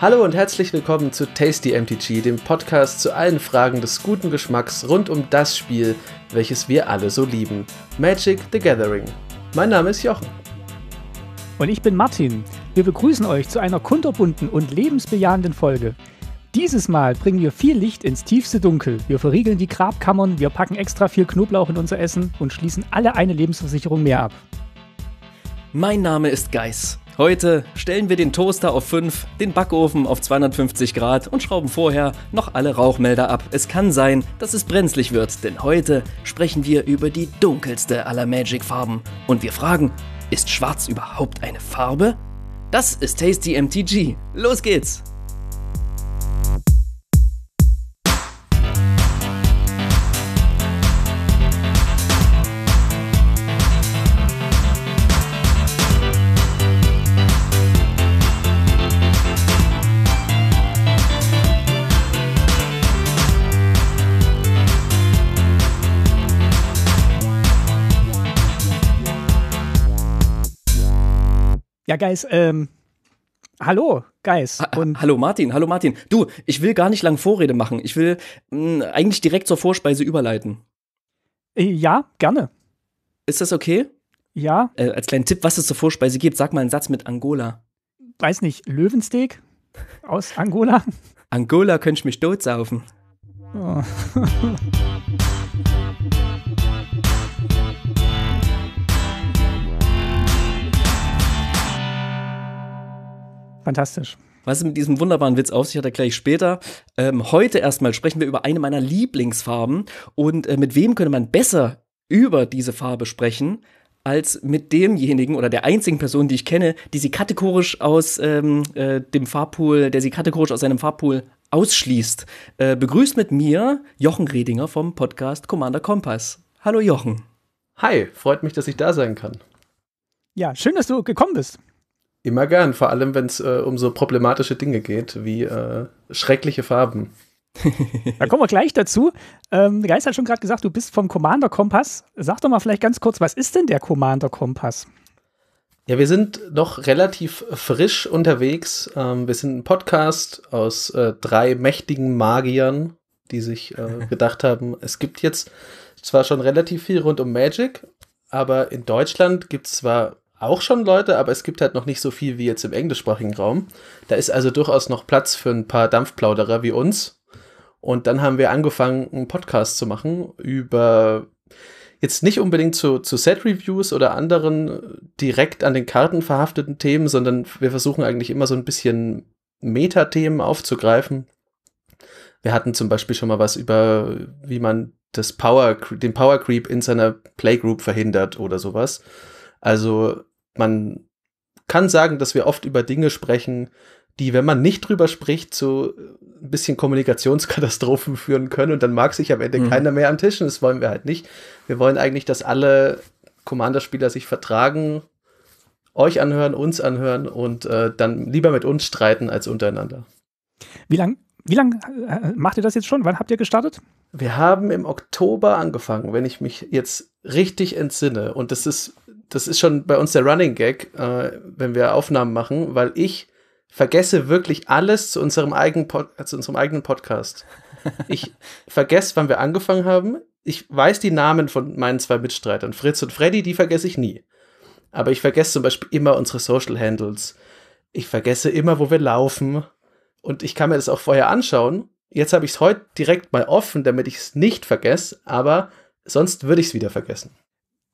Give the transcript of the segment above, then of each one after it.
Hallo und herzlich willkommen zu Tasty MTG, dem Podcast zu allen Fragen des guten Geschmacks rund um das Spiel, welches wir alle so lieben: Magic the Gathering. Mein Name ist Jochen. Und ich bin Martin. Wir begrüßen euch zu einer kunterbunten und lebensbejahenden Folge. Dieses Mal bringen wir viel Licht ins tiefste Dunkel. Wir verriegeln die Grabkammern, wir packen extra viel Knoblauch in unser Essen und schließen alle eine Lebensversicherung mehr ab. Mein Name ist Geis Heute stellen wir den Toaster auf 5, den Backofen auf 250 Grad und schrauben vorher noch alle Rauchmelder ab. Es kann sein, dass es brenzlig wird, denn heute sprechen wir über die dunkelste aller Magic-Farben. Und wir fragen, ist schwarz überhaupt eine Farbe? Das ist Tasty MTG. Los geht's! Ja, Guys, ähm, hallo, Guys. Ha hallo Martin, hallo Martin. Du, ich will gar nicht lang Vorrede machen. Ich will mh, hm, eigentlich direkt zur Vorspeise überleiten. Äh, ja, gerne. Ist das okay? Ja. Äh, als kleinen Tipp, was es zur Vorspeise gibt, sag mal einen Satz mit Angola. Weiß nicht, Löwensteak aus Angola? Angola könnte ich mich tot saufen. Oh. Fantastisch. Was es mit diesem wunderbaren Witz auf sich hat, erkläre ich später. Ähm, heute erstmal sprechen wir über eine meiner Lieblingsfarben. Und äh, mit wem könnte man besser über diese Farbe sprechen, als mit demjenigen oder der einzigen Person, die ich kenne, die sie kategorisch aus ähm, äh, dem Farbpool, der sie kategorisch aus seinem Farbpool ausschließt. Äh, begrüßt mit mir Jochen Redinger vom Podcast Commander Kompass. Hallo Jochen. Hi, freut mich, dass ich da sein kann. Ja, schön, dass du gekommen bist. Immer gern, vor allem wenn es äh, um so problematische Dinge geht, wie äh, schreckliche Farben. da kommen wir gleich dazu. Ähm, Geist hat schon gerade gesagt, du bist vom Commander Kompass. Sag doch mal vielleicht ganz kurz, was ist denn der Commander Kompass? Ja, wir sind noch relativ frisch unterwegs. Ähm, wir sind ein Podcast aus äh, drei mächtigen Magiern, die sich äh, gedacht haben, es gibt jetzt zwar schon relativ viel rund um Magic, aber in Deutschland gibt es zwar auch schon Leute, aber es gibt halt noch nicht so viel wie jetzt im englischsprachigen Raum. Da ist also durchaus noch Platz für ein paar Dampfplauderer wie uns. Und dann haben wir angefangen, einen Podcast zu machen über jetzt nicht unbedingt zu, zu Set-Reviews oder anderen äh, direkt an den Karten verhafteten Themen, sondern wir versuchen eigentlich immer so ein bisschen Metathemen aufzugreifen. Wir hatten zum Beispiel schon mal was über, wie man das Power, den Power Creep in seiner Playgroup verhindert oder sowas. Also man kann sagen, dass wir oft über Dinge sprechen, die, wenn man nicht drüber spricht, zu äh, ein bisschen Kommunikationskatastrophen führen können und dann mag sich am Ende mhm. keiner mehr am Tisch und das wollen wir halt nicht. Wir wollen eigentlich, dass alle Commander-Spieler sich vertragen, euch anhören, uns anhören und äh, dann lieber mit uns streiten als untereinander. Wie lange wie lang äh, macht ihr das jetzt schon? Wann habt ihr gestartet? Wir haben im Oktober angefangen, wenn ich mich jetzt richtig entsinne. Und das ist das ist schon bei uns der Running Gag, äh, wenn wir Aufnahmen machen, weil ich vergesse wirklich alles zu unserem eigenen, Pod äh, zu unserem eigenen Podcast. Ich vergesse, wann wir angefangen haben. Ich weiß die Namen von meinen zwei Mitstreitern, Fritz und Freddy, die vergesse ich nie. Aber ich vergesse zum Beispiel immer unsere Social Handles. Ich vergesse immer, wo wir laufen. Und ich kann mir das auch vorher anschauen. Jetzt habe ich es heute direkt mal offen, damit ich es nicht vergesse, aber sonst würde ich es wieder vergessen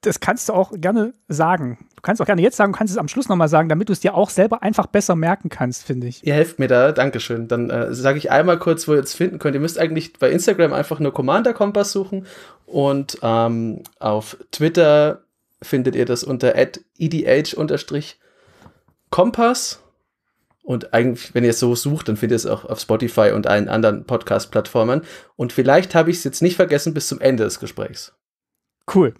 das kannst du auch gerne sagen. Du kannst auch gerne jetzt sagen, du kannst es am Schluss nochmal sagen, damit du es dir auch selber einfach besser merken kannst, finde ich. Ihr helft mir da, Dankeschön. Dann äh, sage ich einmal kurz, wo ihr es finden könnt. Ihr müsst eigentlich bei Instagram einfach nur Commander Kompass suchen und ähm, auf Twitter findet ihr das unter edh-kompass. Und eigentlich, wenn ihr es so sucht, dann findet ihr es auch auf Spotify und allen anderen Podcast-Plattformen. Und vielleicht habe ich es jetzt nicht vergessen bis zum Ende des Gesprächs. Cool.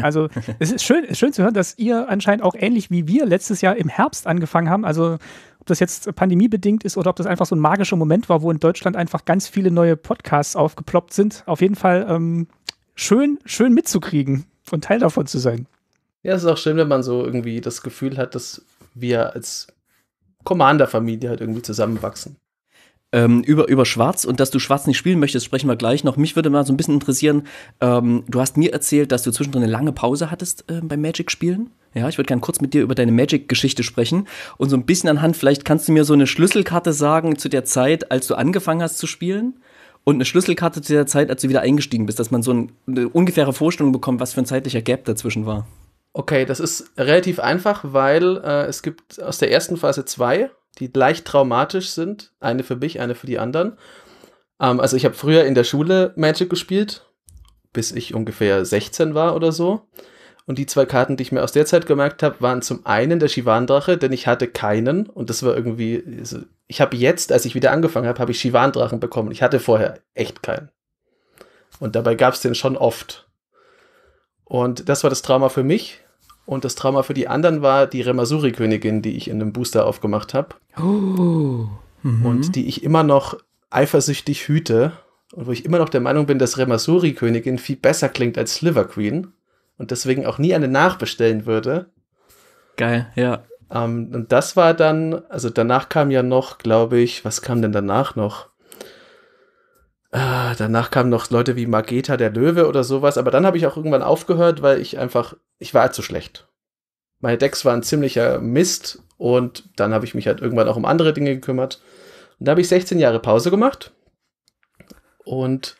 Also es ist schön, schön zu hören, dass ihr anscheinend auch ähnlich wie wir letztes Jahr im Herbst angefangen haben. Also ob das jetzt pandemiebedingt ist oder ob das einfach so ein magischer Moment war, wo in Deutschland einfach ganz viele neue Podcasts aufgeploppt sind. Auf jeden Fall ähm, schön, schön mitzukriegen und Teil davon zu sein. Ja, es ist auch schön, wenn man so irgendwie das Gefühl hat, dass wir als Commander-Familie halt irgendwie zusammenwachsen. Ähm, über, über Schwarz und dass du Schwarz nicht spielen möchtest, sprechen wir gleich noch. Mich würde mal so ein bisschen interessieren, ähm, du hast mir erzählt, dass du zwischendrin eine lange Pause hattest äh, beim Magic-Spielen. Ja, ich würde gerne kurz mit dir über deine Magic-Geschichte sprechen und so ein bisschen anhand, vielleicht kannst du mir so eine Schlüsselkarte sagen zu der Zeit, als du angefangen hast zu spielen und eine Schlüsselkarte zu der Zeit, als du wieder eingestiegen bist, dass man so ein, eine ungefähre Vorstellung bekommt, was für ein zeitlicher Gap dazwischen war. Okay, das ist relativ einfach, weil äh, es gibt aus der ersten Phase zwei die leicht traumatisch sind. Eine für mich, eine für die anderen. Ähm, also ich habe früher in der Schule Magic gespielt, bis ich ungefähr 16 war oder so. Und die zwei Karten, die ich mir aus der Zeit gemerkt habe, waren zum einen der Shivan-Drache, denn ich hatte keinen. Und das war irgendwie. Also ich habe jetzt, als ich wieder angefangen habe, habe ich Shivan-Drachen bekommen. Ich hatte vorher echt keinen. Und dabei gab es den schon oft. Und das war das Trauma für mich. Und das Trauma für die anderen war die Remasuri-Königin, die ich in einem Booster aufgemacht habe. Oh. Mhm. Und die ich immer noch eifersüchtig hüte. Und wo ich immer noch der Meinung bin, dass Remasuri-Königin viel besser klingt als Sliver Queen. Und deswegen auch nie eine nachbestellen würde. Geil, ja. Ähm, und das war dann, also danach kam ja noch, glaube ich, was kam denn danach noch? Äh, danach kamen noch Leute wie Mageta der Löwe oder sowas, aber dann habe ich auch irgendwann aufgehört, weil ich einfach, ich war halt zu schlecht. Meine Decks waren ziemlicher Mist und dann habe ich mich halt irgendwann auch um andere Dinge gekümmert. Und da habe ich 16 Jahre Pause gemacht und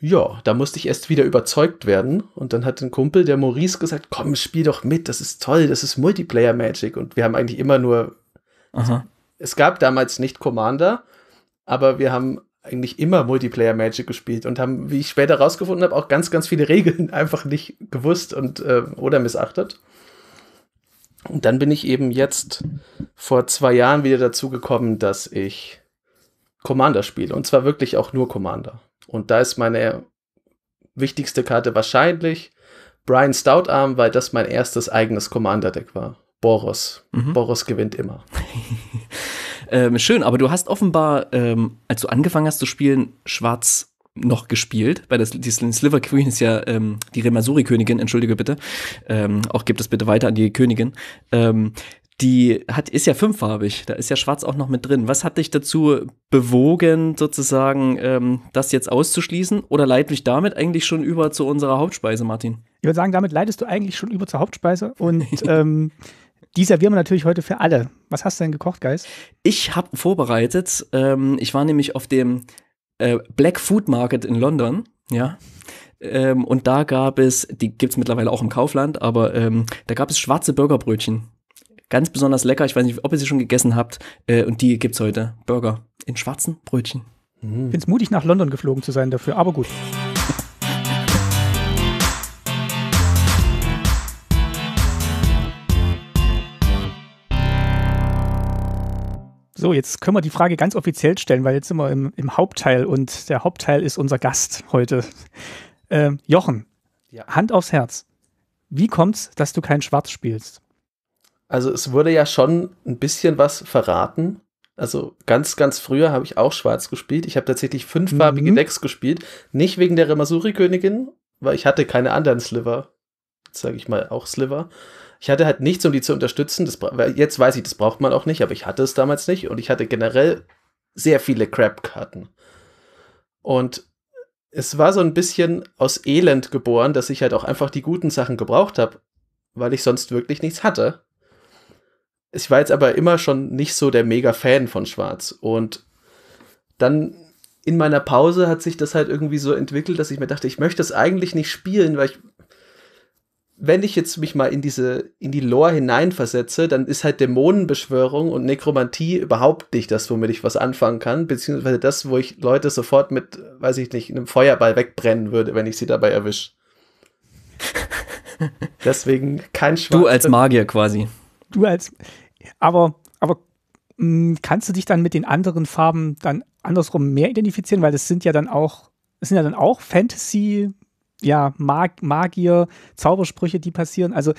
ja, da musste ich erst wieder überzeugt werden. Und dann hat ein Kumpel, der Maurice, gesagt: Komm, spiel doch mit, das ist toll, das ist Multiplayer Magic. Und wir haben eigentlich immer nur. Aha. Es gab damals nicht Commander, aber wir haben eigentlich immer Multiplayer Magic gespielt und haben, wie ich später rausgefunden habe, auch ganz, ganz viele Regeln einfach nicht gewusst und äh, oder missachtet. Und dann bin ich eben jetzt vor zwei Jahren wieder dazu gekommen, dass ich Commander spiele. Und zwar wirklich auch nur Commander. Und da ist meine wichtigste Karte wahrscheinlich Brian Stoutarm, weil das mein erstes eigenes Commander-Deck war. Boros. Mhm. Boros gewinnt immer. Ähm, schön, aber du hast offenbar, ähm, als du angefangen hast zu spielen, schwarz noch gespielt, weil das, die Sliver Queen ist ja ähm, die Remasuri-Königin, entschuldige bitte. Ähm, auch gibt es bitte weiter an die Königin. Ähm, die hat, ist ja fünffarbig, da ist ja schwarz auch noch mit drin. Was hat dich dazu bewogen, sozusagen ähm, das jetzt auszuschließen? Oder leitet mich damit eigentlich schon über zu unserer Hauptspeise, Martin? Ich würde sagen, damit leitest du eigentlich schon über zur Hauptspeise und ähm, die servieren wir natürlich heute für alle. Was hast du denn gekocht, Guys? Ich habe vorbereitet, ähm, ich war nämlich auf dem äh, Black Food Market in London, ja. Ähm, und da gab es, die gibt es mittlerweile auch im Kaufland, aber ähm, da gab es schwarze Burgerbrötchen. Ganz besonders lecker. Ich weiß nicht, ob ihr sie schon gegessen habt. Äh, und die gibt es heute. Burger in schwarzen Brötchen. Ich Mhm. es mutig, nach London geflogen zu sein dafür, aber gut. So, jetzt können wir die Frage ganz offiziell stellen, weil jetzt sind wir im, im Hauptteil und der Hauptteil ist unser Gast heute. Ähm, Jochen, ja. Hand aufs Herz. Wie kommt's, dass du kein Schwarz spielst? Also es wurde ja schon ein bisschen was verraten. Also ganz, ganz früher habe ich auch schwarz gespielt. Ich habe tatsächlich fünffarbige mhm. Decks gespielt. Nicht wegen der Remasuri-Königin, weil ich hatte keine anderen Sliver. Sage ich mal, auch Sliver. Ich hatte halt nichts, um die zu unterstützen. Das, jetzt weiß ich, das braucht man auch nicht, aber ich hatte es damals nicht und ich hatte generell sehr viele Crap-Karten. Und es war so ein bisschen aus Elend geboren, dass ich halt auch einfach die guten Sachen gebraucht habe, weil ich sonst wirklich nichts hatte. Ich war jetzt aber immer schon nicht so der Mega-Fan von Schwarz. Und dann in meiner Pause hat sich das halt irgendwie so entwickelt, dass ich mir dachte, ich möchte es eigentlich nicht spielen, weil ich wenn ich jetzt mich mal in diese, in die Lore hineinversetze, dann ist halt Dämonenbeschwörung und Nekromantie überhaupt nicht das, womit ich was anfangen kann, beziehungsweise das, wo ich Leute sofort mit, weiß ich nicht, einem Feuerball wegbrennen würde, wenn ich sie dabei erwische. Deswegen kein Schwarz. Du als Magier quasi. Du als, aber, aber mh, hm, kannst du dich dann mit den anderen Farben dann andersrum mehr identifizieren, weil das sind ja dann auch, das sind ja dann auch Fantasy ja, Mag Magier, Zaubersprüche, die passieren. Also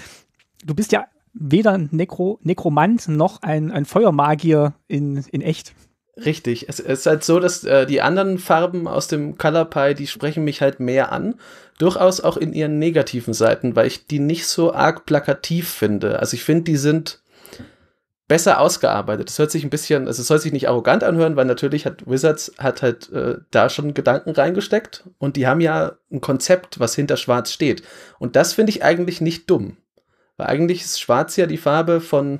du bist ja weder ein Nekro Nekromant noch ein, ein Feuermagier in, in echt. Richtig. Es, es, ist halt so, dass äh, die anderen Farben aus dem Color Pie, die sprechen mich halt mehr an. Durchaus auch in ihren negativen Seiten, weil ich die nicht so arg plakativ finde. Also ich finde, die sind besser ausgearbeitet. Das hört sich ein bisschen, also es soll sich nicht arrogant anhören, weil natürlich hat Wizards hat halt äh, da schon Gedanken reingesteckt und die haben ja ein Konzept, was hinter Schwarz steht. Und das finde ich eigentlich nicht dumm. Weil eigentlich ist Schwarz ja die Farbe von,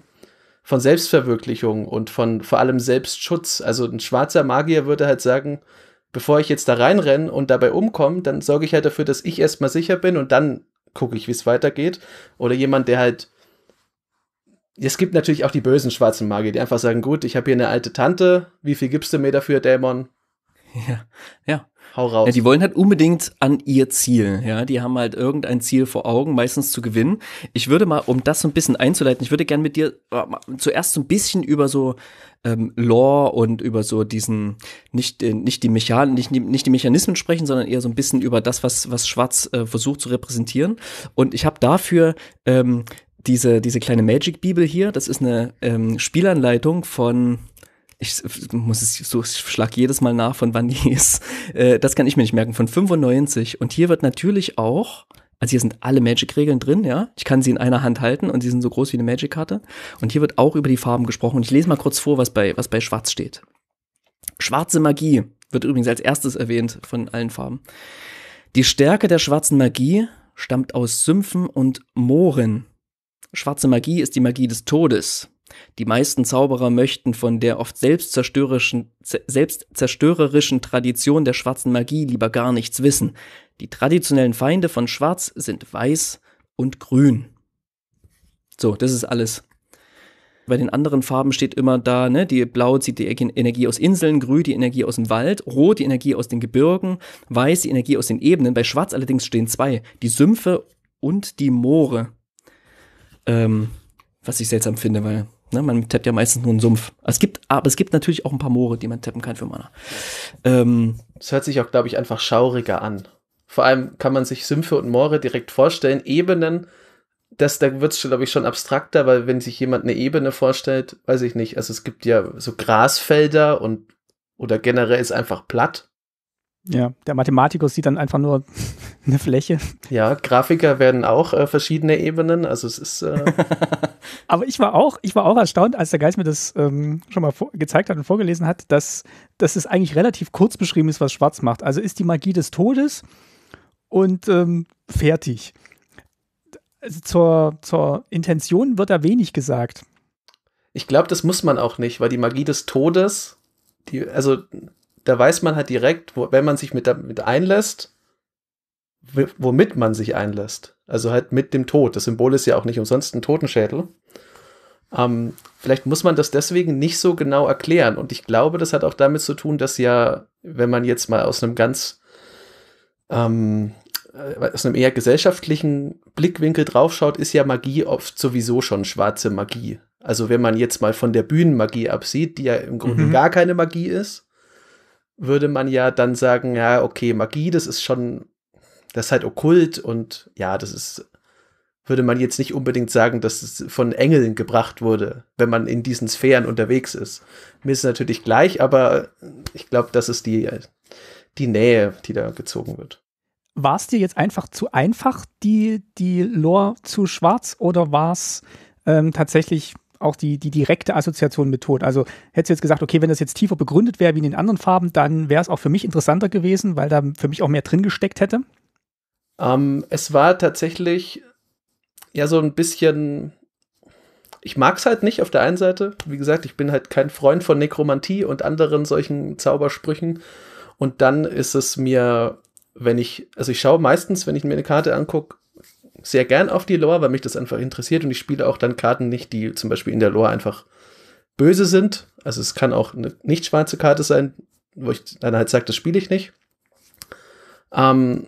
von Selbstverwirklichung und von vor allem Selbstschutz. Also ein schwarzer Magier würde halt sagen, bevor ich jetzt da reinrenne und dabei umkomme, dann sorge ich halt dafür, dass ich erstmal sicher bin und dann gucke ich, wie es weitergeht. Oder jemand, der halt es gibt natürlich auch die bösen schwarzen Magier, die einfach sagen, gut, ich habe hier eine alte Tante, wie viel gibst du mir dafür, Dämon? Ja, ja. Hau raus. Ja, die wollen halt unbedingt an ihr Ziel, ja. Die haben halt irgendein Ziel vor Augen, meistens zu gewinnen. Ich würde mal, um das so ein bisschen einzuleiten, ich würde gern mit dir äh, zuerst so ein bisschen über so ähm, Lore und über so diesen, nicht, äh, nicht, die nicht, nicht die Mechanismen sprechen, sondern eher so ein bisschen über das, was, was Schwarz äh, versucht zu repräsentieren. Und ich habe dafür ähm, diese, diese kleine Magic-Bibel hier, das ist eine ähm, Spielanleitung von, ich muss es so, ich schlag jedes Mal nach, von wann die ist. Äh, das kann ich mir nicht merken, von 95. Und hier wird natürlich auch, also hier sind alle Magic-Regeln drin, ja. Ich kann sie in einer Hand halten und sie sind so groß wie eine Magic-Karte. Und hier wird auch über die Farben gesprochen. Und ich lese mal kurz vor, was bei, was bei Schwarz steht. Schwarze Magie wird übrigens als erstes erwähnt von allen Farben. Die Stärke der schwarzen Magie stammt aus Sümpfen und Mooren Schwarze Magie ist die Magie des Todes. Die meisten Zauberer möchten von der oft selbstzerstörerischen, selbstzerstörerischen Tradition der schwarzen Magie lieber gar nichts wissen. Die traditionellen Feinde von Schwarz sind weiß und grün. So, das ist alles. Bei den anderen Farben steht immer da, ne, die Blau zieht die Energie aus Inseln, Grün die Energie aus dem Wald, Rot die Energie aus den Gebirgen, Weiß die Energie aus den Ebenen. Bei Schwarz allerdings stehen zwei, die Sümpfe und die Moore. Ähm, was ich seltsam finde, weil ne, man tappt ja meistens nur einen Sumpf. Es gibt, aber es gibt natürlich auch ein paar Moore, die man tappen kann für Mana. Ähm, das hört sich auch, glaube ich, einfach schauriger an. Vor allem kann man sich Sümpfe und Moore direkt vorstellen, Ebenen, das, da wird es, glaube ich, schon abstrakter, weil wenn sich jemand eine Ebene vorstellt, weiß ich nicht, also es gibt ja so Grasfelder und oder generell ist einfach platt. Ja, der Mathematiker sieht dann einfach nur eine Fläche. Ja, Grafiker werden auch äh, verschiedene Ebenen, also es ist. Äh Aber ich war auch, ich war auch erstaunt, als der Geist mir das ähm, schon mal gezeigt hat und vorgelesen hat, dass, dass es eigentlich relativ kurz beschrieben ist, was Schwarz macht. Also ist die Magie des Todes und ähm, fertig. Also zur, zur Intention wird da wenig gesagt. Ich glaube, das muss man auch nicht, weil die Magie des Todes, die, also da weiß man halt direkt, wo, wenn man sich mit damit einlässt, womit man sich einlässt. Also halt mit dem Tod. Das Symbol ist ja auch nicht umsonst ein Totenschädel. Ähm, vielleicht muss man das deswegen nicht so genau erklären. Und ich glaube, das hat auch damit zu tun, dass ja, wenn man jetzt mal aus einem ganz, ähm, äh, aus einem eher gesellschaftlichen Blickwinkel draufschaut, ist ja Magie oft sowieso schon schwarze Magie. Also wenn man jetzt mal von der Bühnenmagie absieht, die ja im Grunde mhm. gar keine Magie ist, würde man ja dann sagen, ja, okay, Magie, das ist schon, das ist halt okkult und ja, das ist, würde man jetzt nicht unbedingt sagen, dass es von Engeln gebracht wurde, wenn man in diesen Sphären unterwegs ist. Mir ist natürlich gleich, aber ich glaube, das ist die, die Nähe, die da gezogen wird. War es dir jetzt einfach zu einfach, die, die Lore zu schwarz, oder war es ähm, tatsächlich auch die, die direkte Assoziation mit Tod. Also hättest du jetzt gesagt, okay, wenn das jetzt tiefer begründet wäre wie in den anderen Farben, dann wäre es auch für mich interessanter gewesen, weil da für mich auch mehr drin gesteckt hätte? Ähm, es war tatsächlich ja so ein bisschen. Ich mag es halt nicht auf der einen Seite. Wie gesagt, ich bin halt kein Freund von Nekromantie und anderen solchen Zaubersprüchen. Und dann ist es mir, wenn ich, also ich schaue meistens, wenn ich mir eine Karte angucke, sehr gern auf die Lore, weil mich das einfach interessiert und ich spiele auch dann Karten nicht, die zum Beispiel in der Lore einfach böse sind. Also es kann auch eine nicht schwarze Karte sein, wo ich dann halt sage, das spiele ich nicht. Ähm,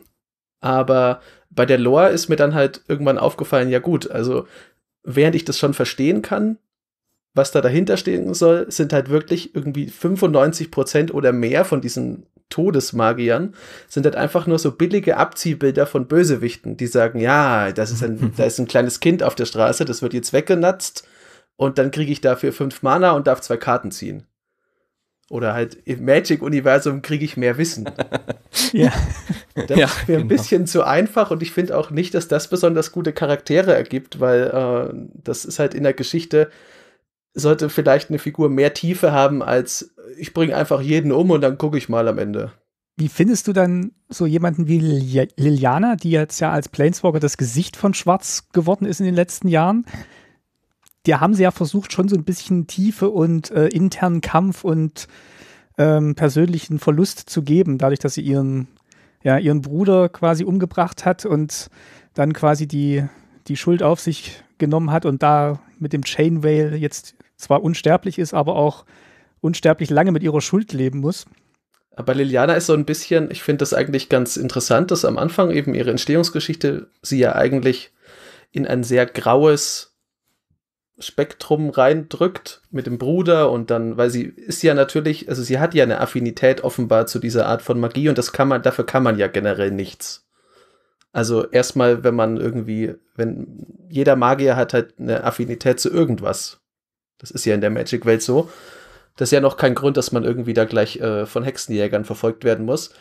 aber bei der Lore ist mir dann halt irgendwann aufgefallen, ja gut, also während ich das schon verstehen kann, was da dahinter stehen soll, sind halt wirklich irgendwie 95% oder mehr von diesen Todesmagiern sind halt einfach nur so billige Abziehbilder von Bösewichten, die sagen, ja, das ist ein, da ist ein kleines Kind auf der Straße, das wird jetzt weggenatzt und dann kriege ich dafür fünf Mana und darf zwei Karten ziehen. Oder halt im Magic-Universum kriege ich mehr Wissen. ja. Das ja, ist mir ein genau. bisschen zu einfach und ich finde auch nicht, dass das besonders gute Charaktere ergibt, weil äh, das ist halt in der Geschichte, sollte vielleicht eine Figur mehr Tiefe haben als ich bringe einfach jeden um und dann gucke ich mal am Ende. Wie findest du dann so jemanden wie Liliana, die jetzt ja als Planeswalker das Gesicht von Schwarz geworden ist in den letzten Jahren? Die haben sie ja versucht, schon so ein bisschen Tiefe und äh, internen Kampf und ähm, persönlichen Verlust zu geben, dadurch, dass sie ihren, ja, ihren Bruder quasi umgebracht hat und dann quasi die, die Schuld auf sich genommen hat und da mit dem Chainvale jetzt zwar unsterblich ist, aber auch unsterblich lange mit ihrer Schuld leben muss. Aber Liliana ist so ein bisschen, ich finde das eigentlich ganz interessant, dass am Anfang eben ihre Entstehungsgeschichte sie ja eigentlich in ein sehr graues Spektrum reindrückt mit dem Bruder und dann, weil sie ist ja natürlich, also sie hat ja eine Affinität offenbar zu dieser Art von Magie und das kann man, dafür kann man ja generell nichts. Also erstmal, wenn man irgendwie, wenn jeder Magier hat halt eine Affinität zu irgendwas. Das ist ja in der Magic-Welt so. Das ist ja noch kein Grund, dass man irgendwie da gleich äh, von Hexenjägern verfolgt werden muss.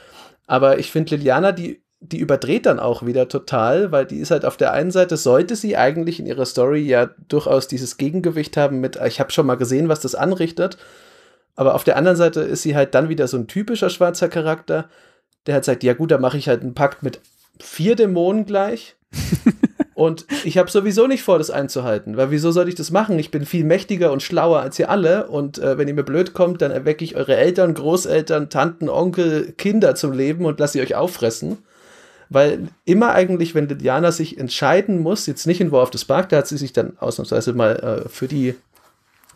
Aber ich finde Liliana, die, die überdreht dann auch wieder total, weil die ist halt auf der einen Seite, sollte sie eigentlich in ihrer Story ja durchaus dieses Gegengewicht haben mit, ah, ich habe schon mal gesehen, was das anrichtet. Aber auf der anderen Seite ist sie halt dann wieder so ein typischer schwarzer Charakter, der halt sagt, ja gut, da mache ich halt einen Pakt mit vier Dämonen gleich. Und ich habe sowieso nicht vor, das einzuhalten, weil wieso sollte ich das machen? Ich bin viel mächtiger und schlauer als ihr alle. Und äh, wenn ihr mir blöd kommt, dann erwecke ich eure Eltern, Großeltern, Tanten, Onkel, Kinder zum Leben und lasse sie euch auffressen. Weil immer eigentlich, wenn Diana sich entscheiden muss, jetzt nicht in War of the Spark, da hat sie sich dann ausnahmsweise mal äh, für die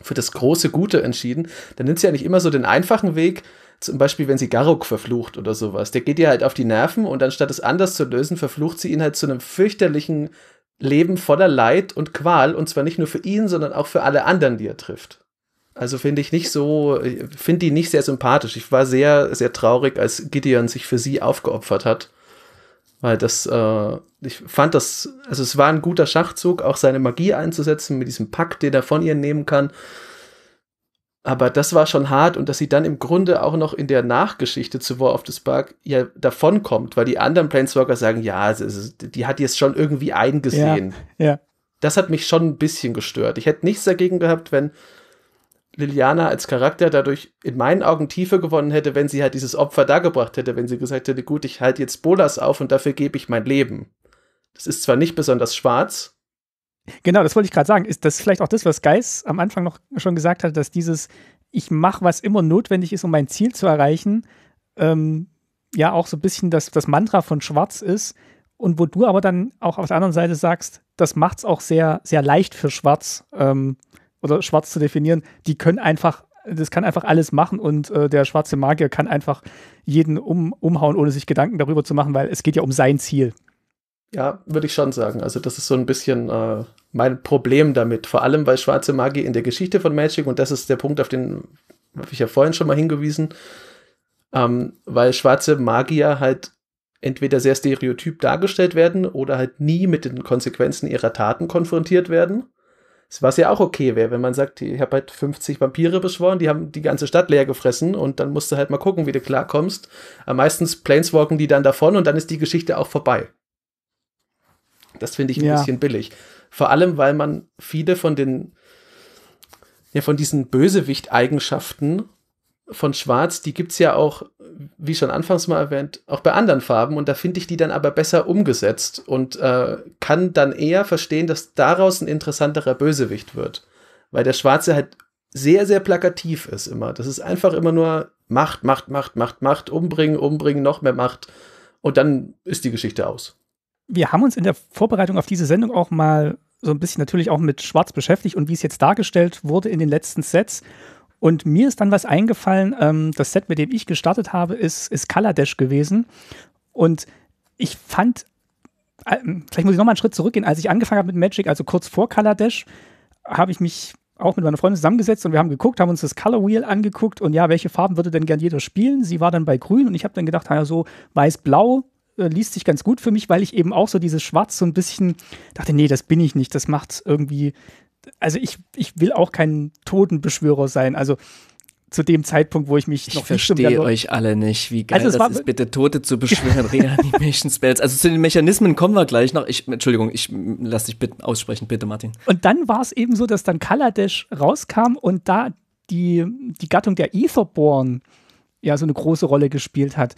für das große Gute entschieden, dann nimmt sie ja nicht immer so den einfachen Weg, zum Beispiel, wenn sie Garuk verflucht oder sowas. Der geht ihr halt auf die Nerven und anstatt es anders zu lösen, verflucht sie ihn halt zu einem fürchterlichen Leben voller Leid und Qual und zwar nicht nur für ihn, sondern auch für alle anderen, die er trifft. Also finde ich nicht so, finde die nicht sehr sympathisch. Ich war sehr, sehr traurig, als Gideon sich für sie aufgeopfert hat. Weil das, äh, ich fand das, also es war ein guter Schachzug, auch seine Magie einzusetzen mit diesem Pakt, den er von ihr nehmen kann. Aber das war schon hart und dass sie dann im Grunde auch noch in der Nachgeschichte zu War of the Spark ja davonkommt, weil die anderen Planeswalker sagen, ja, also, die hat jetzt schon irgendwie eingesehen. Ja, ja. Das hat mich schon ein bisschen gestört. Ich hätte nichts dagegen gehabt, wenn Liliana als Charakter dadurch in meinen Augen Tiefe gewonnen hätte, wenn sie halt dieses Opfer dargebracht hätte, wenn sie gesagt hätte, gut, ich halte jetzt Bolas auf und dafür gebe ich mein Leben. Das ist zwar nicht besonders schwarz, Genau, das wollte ich gerade sagen. Ist das vielleicht auch das, was Geis am Anfang noch schon gesagt hat, dass dieses ich mache, was immer notwendig ist, um mein Ziel zu erreichen, ähm, ja auch so ein bisschen das, das Mantra von Schwarz ist und wo du aber dann auch auf der anderen Seite sagst, das macht es auch sehr, sehr leicht für Schwarz ähm, oder Schwarz zu definieren, die können einfach, das kann einfach alles machen und äh, der schwarze Magier kann einfach jeden um, umhauen, ohne sich Gedanken darüber zu machen, weil es geht ja um sein Ziel. Ja, würde ich schon sagen. Also das ist so ein bisschen äh, mein Problem damit. Vor allem, weil schwarze Magie in der Geschichte von Magic, und das ist der Punkt, auf den habe ich ja vorhin schon mal hingewiesen, ähm, weil schwarze Magier halt entweder sehr stereotyp dargestellt werden oder halt nie mit den Konsequenzen ihrer Taten konfrontiert werden. Was ja auch okay wäre, wenn man sagt, ich habe halt 50 Vampire beschworen, die haben die ganze Stadt leer gefressen und dann musst du halt mal gucken, wie du klarkommst. meistens planeswalken die dann davon und dann ist die Geschichte auch vorbei. Das finde ich ein ja. bisschen billig. Vor allem, weil man viele von den, ja, von diesen Bösewicht-Eigenschaften von Schwarz, die gibt es ja auch, wie schon anfangs mal erwähnt, auch bei anderen Farben und da finde ich die dann aber besser umgesetzt und äh, kann dann eher verstehen, dass daraus ein interessanterer Bösewicht wird. Weil der Schwarze halt sehr, sehr plakativ ist immer. Das ist einfach immer nur Macht, Macht, Macht, Macht, Macht, umbringen, umbringen, noch mehr Macht. Und dann ist die Geschichte aus wir haben uns in der Vorbereitung auf diese Sendung auch mal so ein bisschen natürlich auch mit Schwarz beschäftigt und wie es jetzt dargestellt wurde in den letzten Sets. Und mir ist dann was eingefallen. Ähm, das Set, mit dem ich gestartet habe, ist, ist Kaladesh gewesen. Und ich fand, äh, vielleicht muss ich nochmal einen Schritt zurückgehen. Als ich angefangen habe mit Magic, also kurz vor Kaladesh, habe ich mich auch mit meiner Freundin zusammengesetzt und wir haben geguckt, haben uns das Color Wheel angeguckt und ja, welche Farben würde denn gern jeder spielen? Sie war dann bei Grün und ich habe dann gedacht, naja, so weiß-blau äh, liest sich ganz gut für mich, weil ich eben auch so dieses Schwarz so ein bisschen dachte, nee, das bin ich nicht. Das macht irgendwie. Also ich, ich will auch kein Totenbeschwörer sein. Also zu dem Zeitpunkt, wo ich mich ich noch verstehe euch alle nicht, wie geil also das ist, bitte Tote zu beschwören, Reanimation Spells. Also zu den Mechanismen kommen wir gleich noch. Ich, Entschuldigung, ich lasse dich bitten, aussprechen, bitte Martin. Und dann war es eben so, dass dann Kaladesh rauskam und da die, die Gattung der Etherborn ja so eine große Rolle gespielt hat.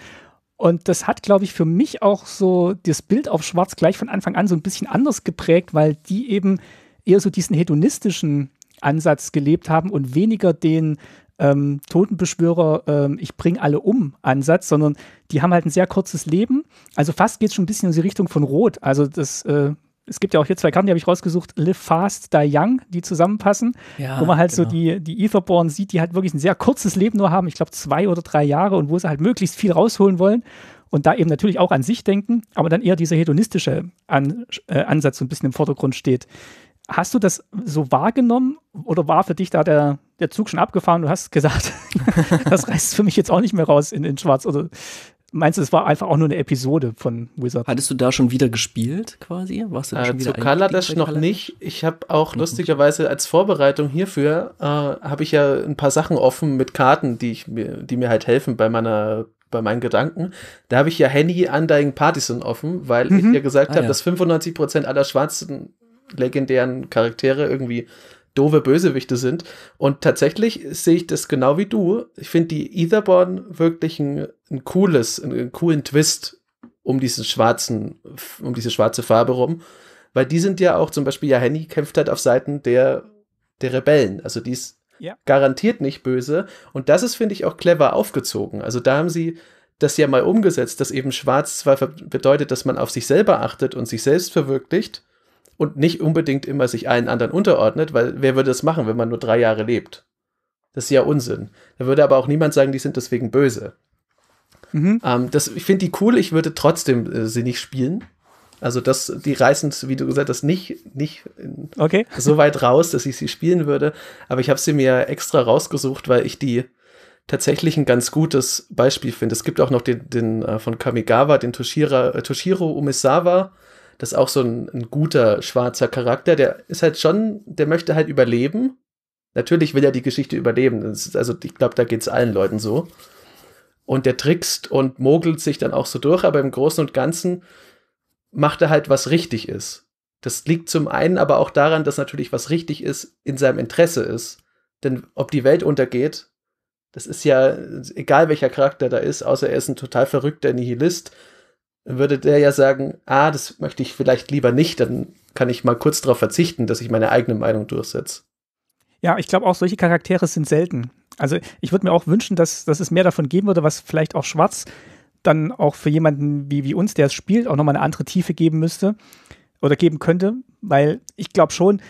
Und das hat, glaube ich, für mich auch so das Bild auf Schwarz gleich von Anfang an so ein bisschen anders geprägt, weil die eben eher so diesen hedonistischen Ansatz gelebt haben und weniger den ähm, Totenbeschwörer, ähm, ich bringe alle um Ansatz, sondern die haben halt ein sehr kurzes Leben. Also fast geht es schon ein bisschen in die Richtung von Rot. Also das äh, es gibt ja auch hier zwei Karten, die habe ich rausgesucht, Live Fast, Die Young, die zusammenpassen, ja, wo man halt genau. so die, die Etherborn sieht, die halt wirklich ein sehr kurzes Leben nur haben, ich glaube zwei oder drei Jahre und wo sie halt möglichst viel rausholen wollen und da eben natürlich auch an sich denken, aber dann eher dieser hedonistische an äh, Ansatz so ein bisschen im Vordergrund steht. Hast du das so wahrgenommen oder war für dich da der, der Zug schon abgefahren? Du hast gesagt, das reißt für mich jetzt auch nicht mehr raus in, in Schwarz oder Meinst du, es war einfach auch nur eine Episode von Wizard? Hattest du da schon wieder gespielt quasi? Warst du da äh, schon wieder zu Kaladesh noch nicht. Ich habe auch mhm. lustigerweise als Vorbereitung hierfür äh, habe ich ja ein paar Sachen offen mit Karten, die ich mir, die mir halt helfen bei meiner bei meinen Gedanken. Da habe ich ja Henny Undying Partisan offen, weil mhm. ich ja gesagt ah, habe, ja. dass 95% aller schwarzen legendären Charaktere irgendwie doofe Bösewichte sind. Und tatsächlich sehe ich das genau wie du. Ich finde die Etherborn wirklich ein, ein cooles, einen, einen coolen Twist um diesen schwarzen, um diese schwarze Farbe rum. Weil die sind ja auch zum Beispiel, ja, Henny kämpft halt auf Seiten der, der Rebellen. Also die ist ja. garantiert nicht böse. Und das ist, finde ich, auch clever aufgezogen. Also da haben sie das ja mal umgesetzt, dass eben schwarz zwar bedeutet, dass man auf sich selber achtet und sich selbst verwirklicht, und nicht unbedingt immer sich allen anderen unterordnet, weil wer würde das machen, wenn man nur drei Jahre lebt? Das ist ja Unsinn. Da würde aber auch niemand sagen, die sind deswegen böse. Mhm. Ähm, das, ich finde die cool, ich würde trotzdem äh, sie nicht spielen. Also das, die reißen, wie du gesagt hast, nicht, nicht okay. Äh, so weit raus, dass ich sie spielen würde. Aber ich habe sie mir extra rausgesucht, weil ich die tatsächlich ein ganz gutes Beispiel finde. Es gibt auch noch den, den äh, von Kamigawa, den Toshira, äh, Toshiro Umesawa, das ist auch so ein, ein guter schwarzer Charakter, der ist halt schon, der möchte halt überleben. Natürlich will er die Geschichte überleben. Ist, also ich glaube, da geht es allen Leuten so. Und der trickst und mogelt sich dann auch so durch, aber im Großen und Ganzen macht er halt, was richtig ist. Das liegt zum einen aber auch daran, dass natürlich was richtig ist, in seinem Interesse ist. Denn ob die Welt untergeht, das ist ja egal welcher Charakter da ist, außer er ist ein total verrückter Nihilist, würde der ja sagen, ah, das möchte ich vielleicht lieber nicht, dann kann ich mal kurz darauf verzichten, dass ich meine eigene Meinung durchsetze. Ja, ich glaube auch, solche Charaktere sind selten. Also ich würde mir auch wünschen, dass, dass es mehr davon geben würde, was vielleicht auch Schwarz dann auch für jemanden wie, wie uns, der es spielt, auch nochmal eine andere Tiefe geben müsste oder geben könnte, weil ich glaube schon,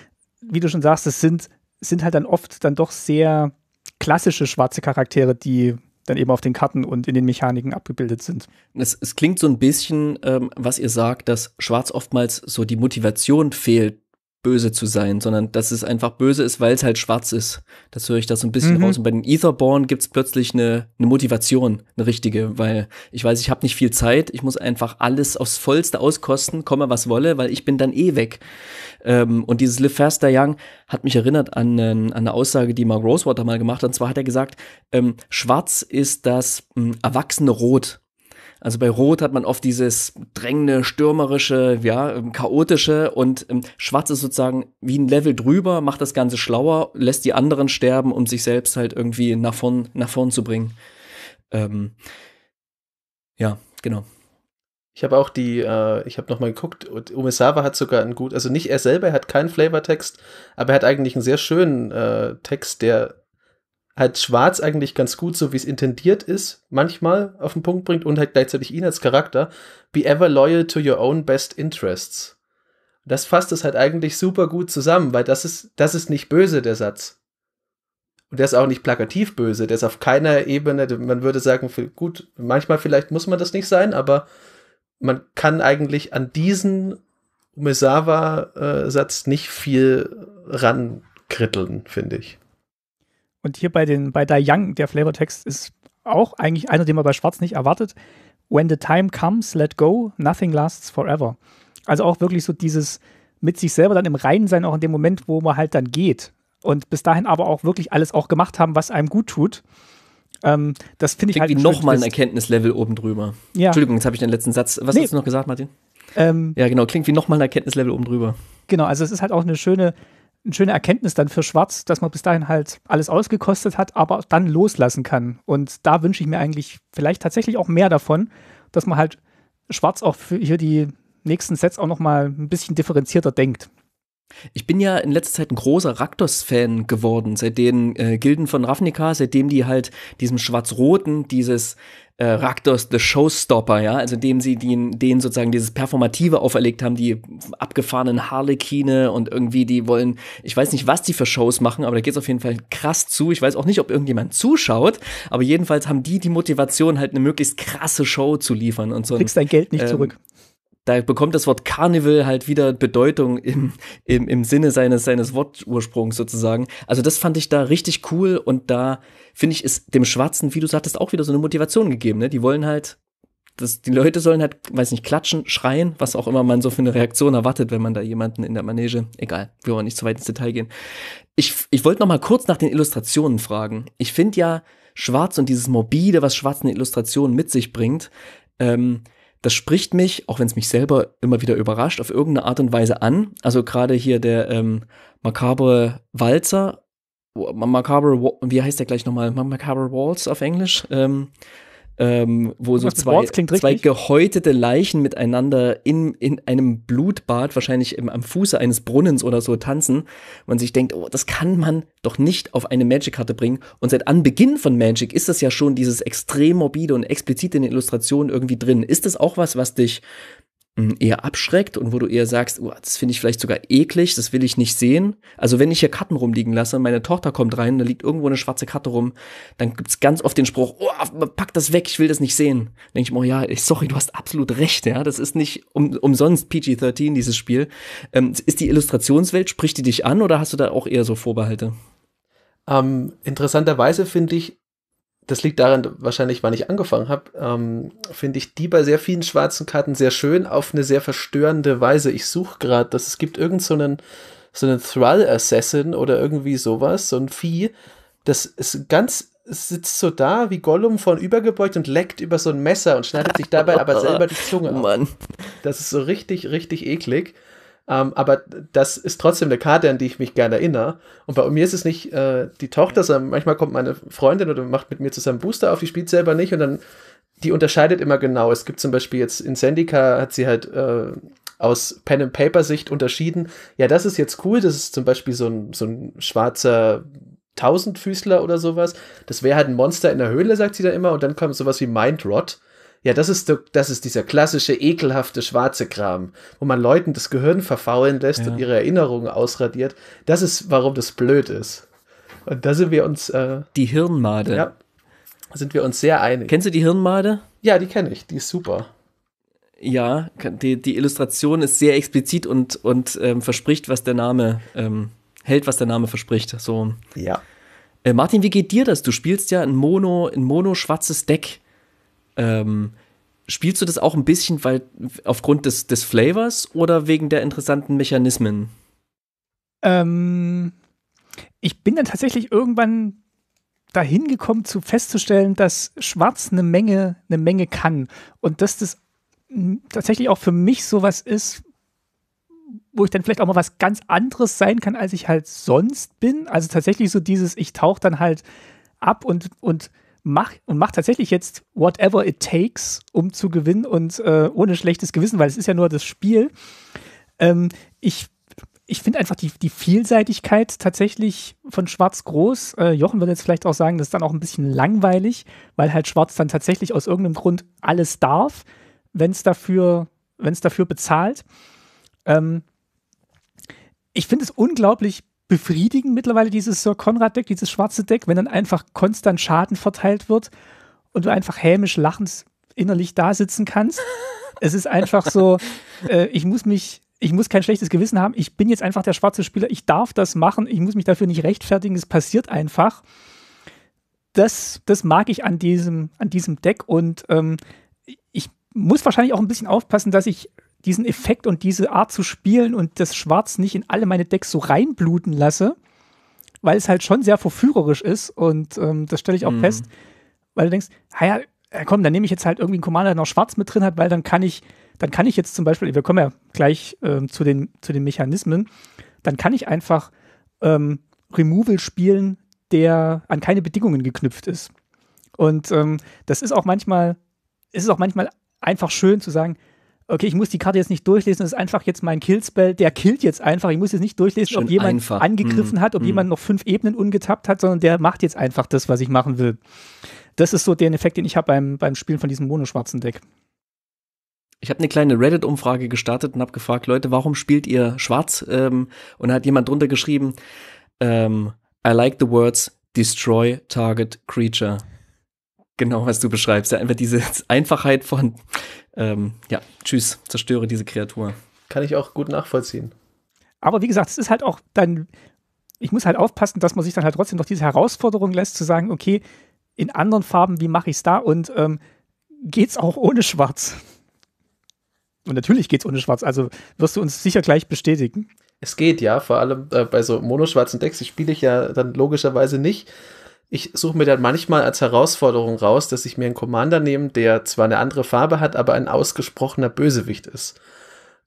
wie du schon sagst, es sind, sind halt dann oft dann doch sehr klassische schwarze Charaktere, die dann eben auf den Karten und in den Mechaniken abgebildet sind. Es, es klingt so ein bisschen, ähm, was ihr sagt, dass Schwarz oftmals so die Motivation fehlt, böse zu sein, sondern dass es einfach böse ist, weil es halt schwarz ist. Das höre ich da so ein bisschen mhm. raus. Und bei den Etherborn gibt's plötzlich eine, eine Motivation, eine richtige, weil ich weiß, ich habe nicht viel Zeit, ich muss einfach alles aufs Vollste auskosten, komme was wolle, weil ich bin dann eh weg. Ähm, und dieses Live Faster Young hat mich erinnert an, an eine Aussage, die Mark Rosewater mal gemacht hat. Und zwar hat er gesagt, ähm, schwarz ist das ähm, erwachsene Rot. Also bei Rot hat man oft dieses drängende, stürmerische, ja, ähm, chaotische und ähm, Schwarz ist sozusagen wie ein Level drüber, macht das Ganze schlauer, lässt die anderen sterben, um sich selbst halt irgendwie nach vorn, nach vorn zu bringen. Ähm, ja, genau. Ich habe auch die, äh, ich habe nochmal geguckt, Umesawa hat sogar einen gut, also nicht er selber, er hat keinen Flavortext, aber er hat eigentlich einen sehr schönen äh, Text, der halt Schwarz eigentlich ganz gut, so wie es intendiert ist, manchmal auf den Punkt bringt und halt gleichzeitig ihn als Charakter. Be ever loyal to your own best interests. Das fasst es halt eigentlich super gut zusammen, weil das ist, das ist nicht böse, der Satz. Und der ist auch nicht plakativ böse, der ist auf keiner Ebene, man würde sagen, gut, manchmal vielleicht muss man das nicht sein, aber man kann eigentlich an diesen umezawa äh, satz nicht viel rankritteln, finde ich. Und hier bei den, bei Da Young, der Flavortext ist auch eigentlich einer, den man bei Schwarz nicht erwartet. When the time comes, let go, nothing lasts forever. Also auch wirklich so dieses mit sich selber dann im Reinen sein, auch in dem Moment, wo man halt dann geht. Und bis dahin aber auch wirklich alles auch gemacht haben, was einem gut tut. Ähm, das finde ich Klingt halt. Wie nochmal ein Erkenntnislevel oben drüber. Ja. Entschuldigung, jetzt habe ich den letzten Satz. Was nee. hast du noch gesagt, Martin? Ähm, ja, genau. Klingt wie nochmal ein Erkenntnislevel oben drüber. Genau, also es ist halt auch eine schöne, eine schöne Erkenntnis dann für Schwarz, dass man bis dahin halt alles ausgekostet hat, aber dann loslassen kann. Und da wünsche ich mir eigentlich vielleicht tatsächlich auch mehr davon, dass man halt Schwarz auch für hier die nächsten Sets auch nochmal ein bisschen differenzierter denkt. Ich bin ja in letzter Zeit ein großer Raktos-Fan geworden, seit den äh, Gilden von Ravnica, seitdem die halt diesem Schwarz-Roten, dieses äh, Raktos the Showstopper, ja, also indem sie den, denen sozusagen dieses Performative auferlegt haben, die abgefahrenen Harlekine und irgendwie die wollen, ich weiß nicht, was die für Shows machen, aber da geht es auf jeden Fall krass zu. Ich weiß auch nicht, ob irgendjemand zuschaut, aber jedenfalls haben die die Motivation, halt eine möglichst krasse Show zu liefern und so. Du Kriegst dein Geld nicht ähm, zurück da bekommt das Wort Carnival halt wieder Bedeutung im, im, im Sinne seines, seines Wortursprungs sozusagen. Also das fand ich da richtig cool und da finde ich, ist dem Schwarzen, wie du sagtest, auch wieder so eine Motivation gegeben. Ne? Die wollen halt, das, die Leute sollen halt, weiß nicht, klatschen, schreien, was auch immer man so für eine Reaktion erwartet, wenn man da jemanden in der Manege, egal, wir wollen nicht zu weit ins Detail gehen. Ich, ich wollte noch mal kurz nach den Illustrationen fragen. Ich finde ja Schwarz und dieses Morbide, was Schwarz in Illustrationen mit sich bringt, ähm, das spricht mich, auch wenn es mich selber immer wieder überrascht, auf irgendeine Art und Weise an. Also gerade hier der ähm, makabre Walzer, makabre, wie heißt der gleich nochmal? Makabre Waltz auf Englisch. Ähm, ähm, wo oh so zwei, zwei gehäutete Leichen miteinander in, in einem Blutbad, wahrscheinlich im, am Fuße eines Brunnens oder so, tanzen. Man sich denkt, oh, das kann man doch nicht auf eine Magic-Karte bringen. Und seit Anbeginn von Magic ist das ja schon dieses extrem morbide und explizit in den Illustrationen irgendwie drin. Ist das auch was, was dich hm, eher abschreckt und wo du eher sagst, oh, das finde ich vielleicht sogar eklig, das will ich nicht sehen. Also wenn ich hier Karten rumliegen lasse, meine Tochter kommt rein, da liegt irgendwo eine schwarze Karte rum, dann gibt's ganz oft den Spruch, oh, pack das weg, ich will das nicht sehen. Denke ich mir, oh ja, sorry, du hast absolut recht, ja, das ist nicht um, umsonst PG-13 dieses Spiel. Ähm, ist die Illustrationswelt, spricht die dich an oder hast du da auch eher so Vorbehalte? Ähm, interessanterweise finde ich, das liegt daran wahrscheinlich, wann ich angefangen habe, ähm, finde ich die bei sehr vielen schwarzen Karten sehr schön auf eine sehr verstörende Weise. Ich suche gerade, dass es gibt irgendeinen so einen Thrall Assassin oder irgendwie sowas, so ein Vieh, das ist ganz sitzt so da wie Gollum von übergebeugt und leckt über so ein Messer und schneidet sich dabei aber selber die Zunge ab. Mann. Das ist so richtig, richtig eklig. Ähm, aber das ist trotzdem eine Karte, an die ich mich gerne erinnere. Und bei mir ist es nicht äh, die Tochter, sondern manchmal kommt meine Freundin oder macht mit mir zusammen Booster auf, die spielt selber nicht und dann, die unterscheidet immer genau. Es gibt zum Beispiel jetzt in Sendika hat sie halt äh, aus Pen and Paper Sicht unterschieden. Ja, das ist jetzt cool, das ist zum Beispiel so ein, so ein schwarzer Tausendfüßler oder sowas. Das wäre halt ein Monster in der Höhle, sagt sie da immer. Und dann kommt sowas wie Mind Rot. Ja, das ist, das ist dieser klassische, ekelhafte schwarze Kram, wo man Leuten das Gehirn verfaulen lässt ja. und ihre Erinnerungen ausradiert. Das ist, warum das blöd ist. Und da sind wir uns. Äh, die Hirnmade. Ja. Sind wir uns sehr einig. Kennst du die Hirnmade? Ja, die kenne ich. Die ist super. Ja, die, die Illustration ist sehr explizit und, und ähm, verspricht, was der Name ähm, hält, was der Name verspricht. So. Ja. Äh, Martin, wie geht dir das? Du spielst ja ein Mono, ein Mono schwarzes Deck. Ähm, spielst du das auch ein bisschen weil, aufgrund des, des Flavors oder wegen der interessanten Mechanismen? Ähm, ich bin dann tatsächlich irgendwann dahin gekommen, zu festzustellen, dass Schwarz eine Menge, eine Menge kann und dass das tatsächlich auch für mich sowas ist, wo ich dann vielleicht auch mal was ganz anderes sein kann, als ich halt sonst bin. Also tatsächlich so dieses, ich tauche dann halt ab und, und mach und mach tatsächlich jetzt whatever it takes, um zu gewinnen und äh, ohne schlechtes Gewissen, weil es ist ja nur das Spiel. Ähm, ich ich finde einfach die, die Vielseitigkeit tatsächlich von Schwarz groß. Äh, Jochen würde jetzt vielleicht auch sagen, das ist dann auch ein bisschen langweilig, weil halt Schwarz dann tatsächlich aus irgendeinem Grund alles darf, wenn es dafür, wenn's dafür bezahlt. Ähm, ich finde es unglaublich befriedigen mittlerweile dieses Sir Conrad-Deck, dieses schwarze Deck, wenn dann einfach konstant Schaden verteilt wird und du einfach hämisch lachend innerlich da sitzen kannst. es ist einfach so, äh, ich muss mich, ich muss kein schlechtes Gewissen haben, ich bin jetzt einfach der schwarze Spieler, ich darf das machen, ich muss mich dafür nicht rechtfertigen, es passiert einfach. Das, das mag ich an diesem, an diesem Deck und ähm, ich muss wahrscheinlich auch ein bisschen aufpassen, dass ich diesen Effekt und diese Art zu spielen und das Schwarz nicht in alle meine Decks so reinbluten lasse, weil es halt schon sehr verführerisch ist und ähm, das stelle ich auch mhm. fest, weil du denkst, naja, komm, dann nehme ich jetzt halt irgendwie einen Commander, der noch Schwarz mit drin hat, weil dann kann ich, dann kann ich jetzt zum Beispiel, wir kommen ja gleich ähm, zu, den, zu den Mechanismen, dann kann ich einfach ähm, Removal spielen, der an keine Bedingungen geknüpft ist. Und ähm, das ist auch manchmal, ist es auch manchmal einfach schön zu sagen, okay, ich muss die Karte jetzt nicht durchlesen, das ist einfach jetzt mein Killspell, der killt jetzt einfach. Ich muss jetzt nicht durchlesen, Schön ob jemand einfach. angegriffen mm, hat, ob mm. jemand noch fünf Ebenen ungetappt hat, sondern der macht jetzt einfach das, was ich machen will. Das ist so der Effekt, den ich habe beim, beim Spielen von diesem monoschwarzen Deck. Ich habe eine kleine Reddit-Umfrage gestartet und habe gefragt, Leute, warum spielt ihr schwarz? Ähm, und da hat jemand drunter geschrieben, ähm, I like the words destroy target creature genau, was du beschreibst. Ja, einfach diese Einfachheit von, ähm, ja, tschüss, zerstöre diese Kreatur. Kann ich auch gut nachvollziehen. Aber wie gesagt, es ist halt auch dann, ich muss halt aufpassen, dass man sich dann halt trotzdem noch diese Herausforderung lässt, zu sagen, okay, in anderen Farben, wie mache ich es da? Und ähm, es auch ohne Schwarz? Und natürlich geht es ohne Schwarz, also wirst du uns sicher gleich bestätigen. Es geht ja, vor allem äh, bei so monoschwarzen Decks, die spiele ich ja dann logischerweise nicht ich suche mir dann manchmal als Herausforderung raus, dass ich mir einen Commander nehme, der zwar eine andere Farbe hat, aber ein ausgesprochener Bösewicht ist.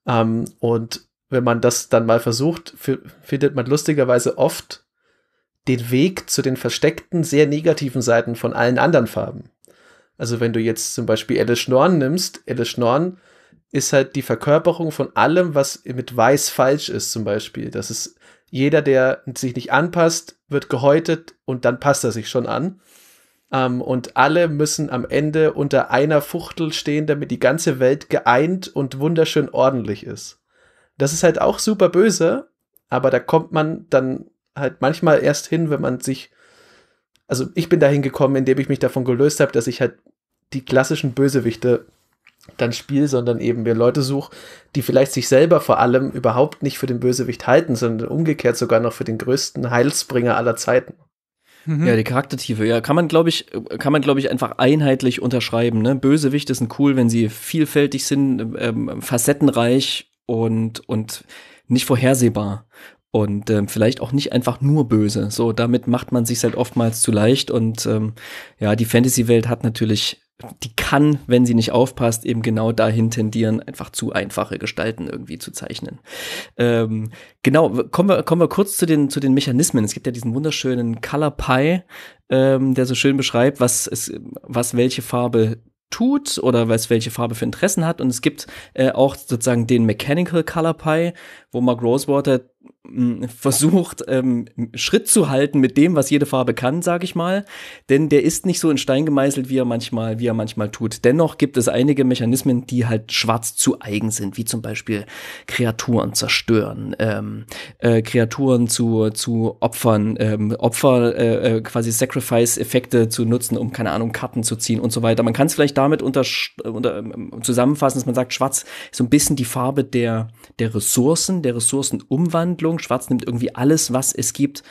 Ähm, und wenn man das dann mal versucht, findet man lustigerweise oft den Weg zu den versteckten, sehr negativen Seiten von allen anderen Farben. Also wenn du jetzt zum Beispiel Alice Norn nimmst, Alice Norn ist halt die Verkörperung von allem, was mit Weiß falsch ist, zum Beispiel. Das ist jeder, der sich nicht anpasst, wird gehäutet und dann passt er sich schon an. Ähm, und alle müssen am Ende unter einer Fuchtel stehen, damit die ganze Welt geeint und wunderschön ordentlich ist. Das ist halt auch super böse, aber da kommt man dann halt manchmal erst hin, wenn man sich, also ich bin dahin gekommen, indem ich mich davon gelöst habe, dass ich halt die klassischen Bösewichte dann spiele, sondern eben mir Leute suche, die vielleicht sich selber vor allem überhaupt nicht für den Bösewicht halten, sondern umgekehrt sogar noch für den größten Heilsbringer aller Zeiten. Mhm. Ja, die Charaktertiefe, ja, kann man, glaube ich, kann man, glaube ich, einfach einheitlich unterschreiben. Ne? Bösewichte sind cool, wenn sie vielfältig sind, ähm, facettenreich und, und nicht vorhersehbar. Und ähm, vielleicht auch nicht einfach nur böse. So, damit macht man sich halt oftmals zu leicht. Und ähm, ja, die Fantasy-Welt hat natürlich die kann, wenn sie nicht aufpasst, eben genau dahin tendieren, einfach zu einfache Gestalten irgendwie zu zeichnen. Ähm, genau, kommen wir, kommen wir kurz zu den, zu den Mechanismen. Es gibt ja diesen wunderschönen Color Pie, ähm, der so schön beschreibt, was, es, was welche Farbe tut oder was welche Farbe für Interessen hat. Und es gibt äh, auch sozusagen den Mechanical Color Pie, wo Mark Rosewater versucht, ähm, Schritt zu halten mit dem, was jede Farbe kann, sage ich mal. Denn der ist nicht so in Stein gemeißelt, wie er manchmal, wie er manchmal tut. Dennoch gibt es einige Mechanismen, die halt schwarz zu eigen sind, wie zum Beispiel Kreaturen zerstören, ähm, äh, Kreaturen zu, zu Opfern, ähm, Opfer äh, äh quasi Sacrifice-Effekte zu nutzen, um, keine Ahnung, Karten zu ziehen und so weiter. Man kann es vielleicht damit unter, unter, ähm, zusammenfassen, dass man sagt, schwarz ist so ein bisschen die Farbe der, der Ressourcen, der Ressourcenumwandlung Schwarz nimmt irgendwie alles, was es gibt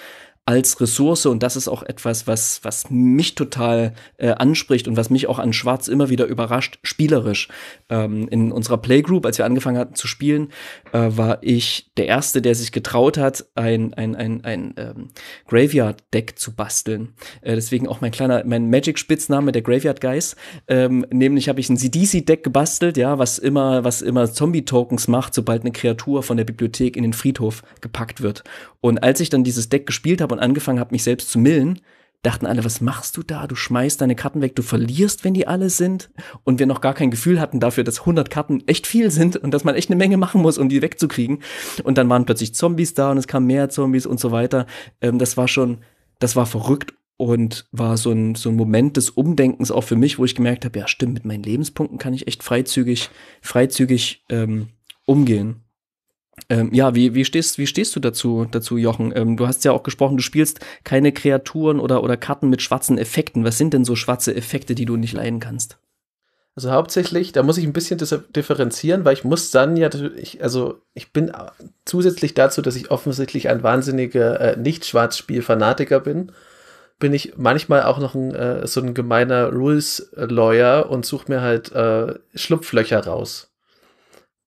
als Ressource und das ist auch etwas, was, was mich total äh, anspricht und was mich auch an Schwarz immer wieder überrascht, spielerisch. Ähm, in unserer Playgroup, als wir angefangen hatten zu spielen, äh, war ich der Erste, der sich getraut hat, ein, ein, ein, ein ähm, Graveyard-Deck zu basteln. Äh, deswegen auch mein kleiner, mein Magic-Spitzname, der Graveyard Guys. Ähm, nämlich habe ich ein CDC-Deck gebastelt, ja, was immer, was immer Zombie-Tokens macht, sobald eine Kreatur von der Bibliothek in den Friedhof gepackt wird. Und als ich dann dieses Deck gespielt habe und angefangen habe, mich selbst zu millen, dachten alle, was machst du da? Du schmeißt deine Karten weg, du verlierst, wenn die alle sind. Und wir noch gar kein Gefühl hatten dafür, dass 100 Karten echt viel sind und dass man echt eine Menge machen muss, um die wegzukriegen. Und dann waren plötzlich Zombies da und es kamen mehr Zombies und so weiter. Ähm, das war schon, das war verrückt und war so ein, so ein Moment des Umdenkens auch für mich, wo ich gemerkt habe, ja stimmt, mit meinen Lebenspunkten kann ich echt freizügig, freizügig ähm, umgehen. Ähm, ja, wie, wie, stehst, wie stehst du dazu, dazu Jochen? Ähm, du hast ja auch gesprochen, du spielst keine Kreaturen oder, oder Karten mit schwarzen Effekten. Was sind denn so schwarze Effekte, die du nicht leiden kannst? Also hauptsächlich, da muss ich ein bisschen differenzieren, weil ich muss dann ja, ich, also ich bin zusätzlich dazu, dass ich offensichtlich ein wahnsinniger äh, Nicht-Schwarz-Spiel-Fanatiker bin, bin ich manchmal auch noch ein, äh, so ein gemeiner Rules-Lawyer und suche mir halt äh, Schlupflöcher raus.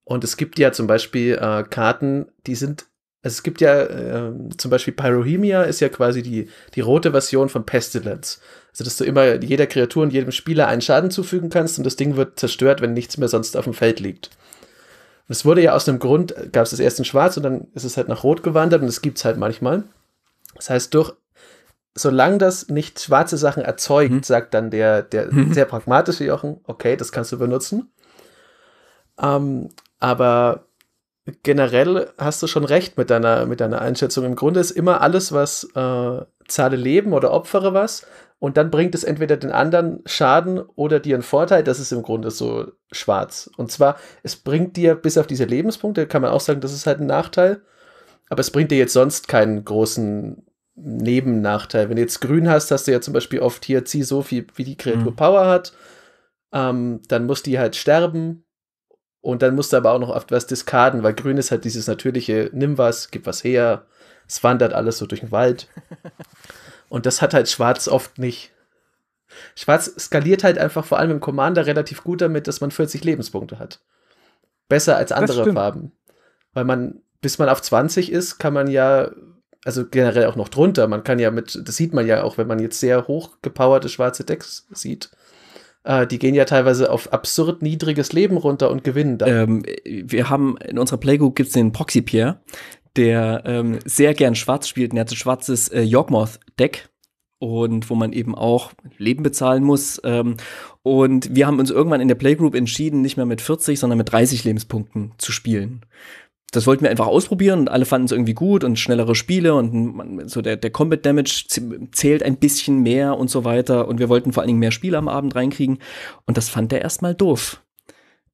Und es gibt ja zum Beispiel äh, Karten, die sind, also es gibt ja äh, zum Beispiel Pyrohemia ist ja quasi die, die rote Version von Pestilence. Also dass du immer jeder Kreatur und jedem Spieler einen Schaden zufügen kannst und das Ding wird zerstört, wenn nichts mehr sonst auf dem Feld liegt. Und es wurde ja aus einem Grund, gab es das erst in Schwarz und dann ist es halt nach Rot gewandert und das gibt es halt manchmal. Das heißt, durch solange das nicht schwarze Sachen erzeugt, hm. sagt dann der, der hm. sehr pragmatische Jochen, okay, das kannst du benutzen. Ähm, aber generell hast du schon recht mit deiner, mit deiner Einschätzung. Im Grunde ist immer alles, was äh, zahle Leben oder opfere was. Und dann bringt es entweder den anderen Schaden oder dir einen Vorteil. Das ist im Grunde so schwarz. Und zwar, es bringt dir bis auf diese Lebenspunkte, kann man auch sagen, das ist halt ein Nachteil. Aber es bringt dir jetzt sonst keinen großen Nebennachteil. Wenn du jetzt grün hast, hast du ja zum Beispiel oft hier, zieh so viel, wie die Kreatur mhm. Power hat. Ähm, dann muss die halt sterben und dann musst du aber auch noch oft was diskarden, weil grün ist halt dieses natürliche, nimm was, gib was her. Es wandert alles so durch den Wald. Und das hat halt Schwarz oft nicht. Schwarz skaliert halt einfach vor allem im Commander relativ gut damit, dass man 40 Lebenspunkte hat. Besser als andere Farben. Weil man, bis man auf 20 ist, kann man ja, also generell auch noch drunter, man kann ja mit, das sieht man ja auch, wenn man jetzt sehr hochgepowerte schwarze Decks sieht, äh, die gehen ja teilweise auf absurd niedriges Leben runter und gewinnen dann. Ähm, wir haben in unserer Playgroup gibt es den Proxy Pierre, der ähm, sehr gern schwarz spielt und er hat ein schwarzes äh, Yorkmoth-Deck und wo man eben auch Leben bezahlen muss. Ähm, und wir haben uns irgendwann in der Playgroup entschieden, nicht mehr mit 40, sondern mit 30 Lebenspunkten zu spielen das wollten wir einfach ausprobieren und alle fanden es irgendwie gut und schnellere Spiele und man, so der, der Combat Damage zählt ein bisschen mehr und so weiter und wir wollten vor allen Dingen mehr Spiele am Abend reinkriegen und das fand er erstmal doof.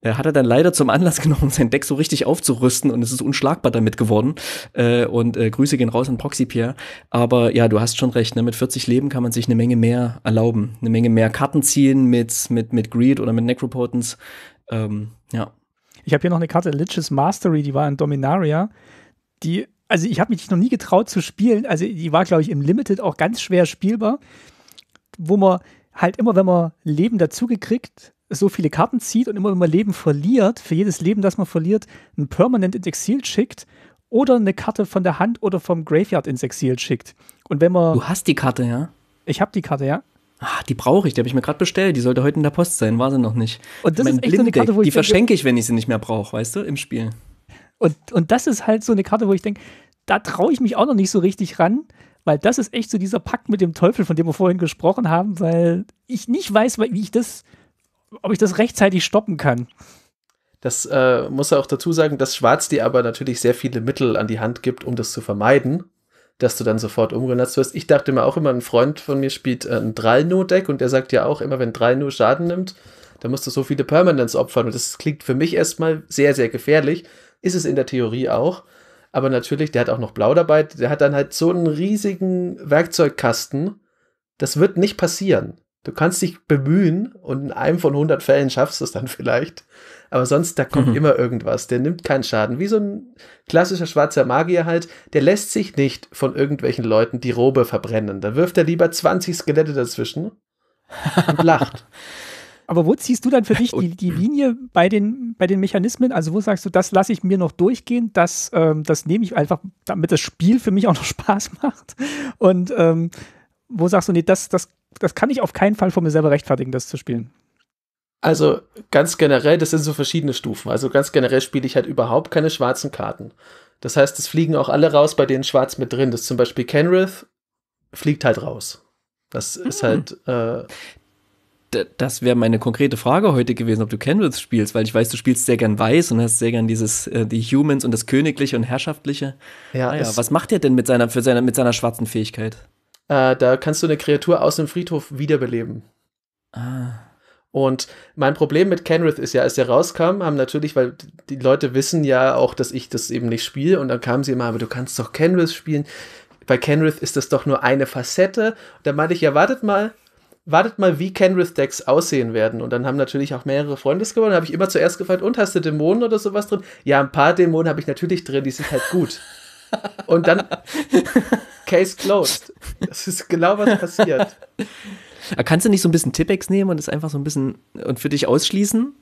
Er hat er dann leider zum Anlass genommen, sein Deck so richtig aufzurüsten und es ist unschlagbar damit geworden. Äh, und äh, Grüße gehen raus an Proxy Pierre. Aber ja, du hast schon recht, ne? mit 40 Leben kann man sich eine Menge mehr erlauben, eine Menge mehr Karten ziehen mit, mit, mit Greed oder mit Necropotence. Ähm, ja. Ich habe hier noch eine Karte Lich's Mastery, die war in Dominaria. Die, also ich habe mich noch nie getraut zu spielen. Also die war, glaube ich, im Limited auch ganz schwer spielbar, wo man halt immer, wenn man Leben dazugekriegt, so viele Karten zieht und immer, wenn man Leben verliert, für jedes Leben, das man verliert, ein Permanent ins Exil schickt oder eine Karte von der Hand oder vom Graveyard ins Exil schickt. Und wenn man. Du hast die Karte, ja? Ich habe die Karte, ja ah, die brauche ich, die habe ich mir gerade bestellt, die sollte heute in der Post sein, war sie noch nicht. Und das mein ist echt so eine Karte, wo ich Die verschenke ich, wenn ich sie nicht mehr brauche, weißt du, im Spiel. Und, und das ist halt so eine Karte, wo ich denke, da traue ich mich auch noch nicht so richtig ran, weil das ist echt so dieser Pakt mit dem Teufel, von dem wir vorhin gesprochen haben, weil ich nicht weiß, wie ich das, ob ich das rechtzeitig stoppen kann. Das äh, muss er auch dazu sagen, dass Schwarz dir aber natürlich sehr viele Mittel an die Hand gibt, um das zu vermeiden dass du dann sofort umgenutzt wirst. Ich dachte mir auch immer, ein Freund von mir spielt äh, ein 3-No-Deck und der sagt ja auch immer, wenn 3-No Schaden nimmt, dann musst du so viele Permanents opfern. Und das klingt für mich erstmal sehr, sehr gefährlich. Ist es in der Theorie auch. Aber natürlich, der hat auch noch Blau dabei. Der hat dann halt so einen riesigen Werkzeugkasten. Das wird nicht passieren. Du kannst dich bemühen und in einem von 100 Fällen schaffst du es dann vielleicht. Aber sonst, da kommt mhm. immer irgendwas. Der nimmt keinen Schaden. Wie so ein klassischer schwarzer Magier halt, der lässt sich nicht von irgendwelchen Leuten die Robe verbrennen. Da wirft er lieber 20 Skelette dazwischen und lacht. Aber wo ziehst du dann für dich die, die Linie bei den, bei den Mechanismen? Also wo sagst du, das lasse ich mir noch durchgehen, das, ähm, das nehme ich einfach, damit das Spiel für mich auch noch Spaß macht. Und ähm, wo sagst du, nee, das, das, das kann ich auf keinen Fall von mir selber rechtfertigen, das zu spielen? Also ganz generell, das sind so verschiedene Stufen. Also ganz generell spiele ich halt überhaupt keine schwarzen Karten. Das heißt, es fliegen auch alle raus, bei denen schwarz mit drin ist. Zum Beispiel Kenrith fliegt halt raus. Das ist ah. halt. Äh, das wäre meine konkrete Frage heute gewesen, ob du Kenrith spielst, weil ich weiß, du spielst sehr gern weiß und hast sehr gern dieses äh, die Humans und das Königliche und Herrschaftliche. Ja, ah, ja. Was macht er denn mit seiner für seine mit seiner schwarzen Fähigkeit? Äh, da kannst du eine Kreatur aus dem Friedhof wiederbeleben. Ah. Und mein Problem mit Kenrith ist ja, als der rauskam, haben natürlich, weil die Leute wissen ja auch, dass ich das eben nicht spiele und dann kamen sie immer, aber du kannst doch Kenrith spielen. Bei Kenrith ist das doch nur eine Facette. Da meinte ich, ja, wartet mal, wartet mal, wie Kenrith-Decks aussehen werden. Und dann haben natürlich auch mehrere Freunde es gewonnen. habe ich immer zuerst gefragt, und hast du Dämonen oder sowas drin? Ja, ein paar Dämonen habe ich natürlich drin, die sind halt gut. Und dann Case closed. Das ist genau was passiert. Äh, kannst du nicht so ein bisschen Tippex nehmen und es einfach so ein bisschen und für dich ausschließen?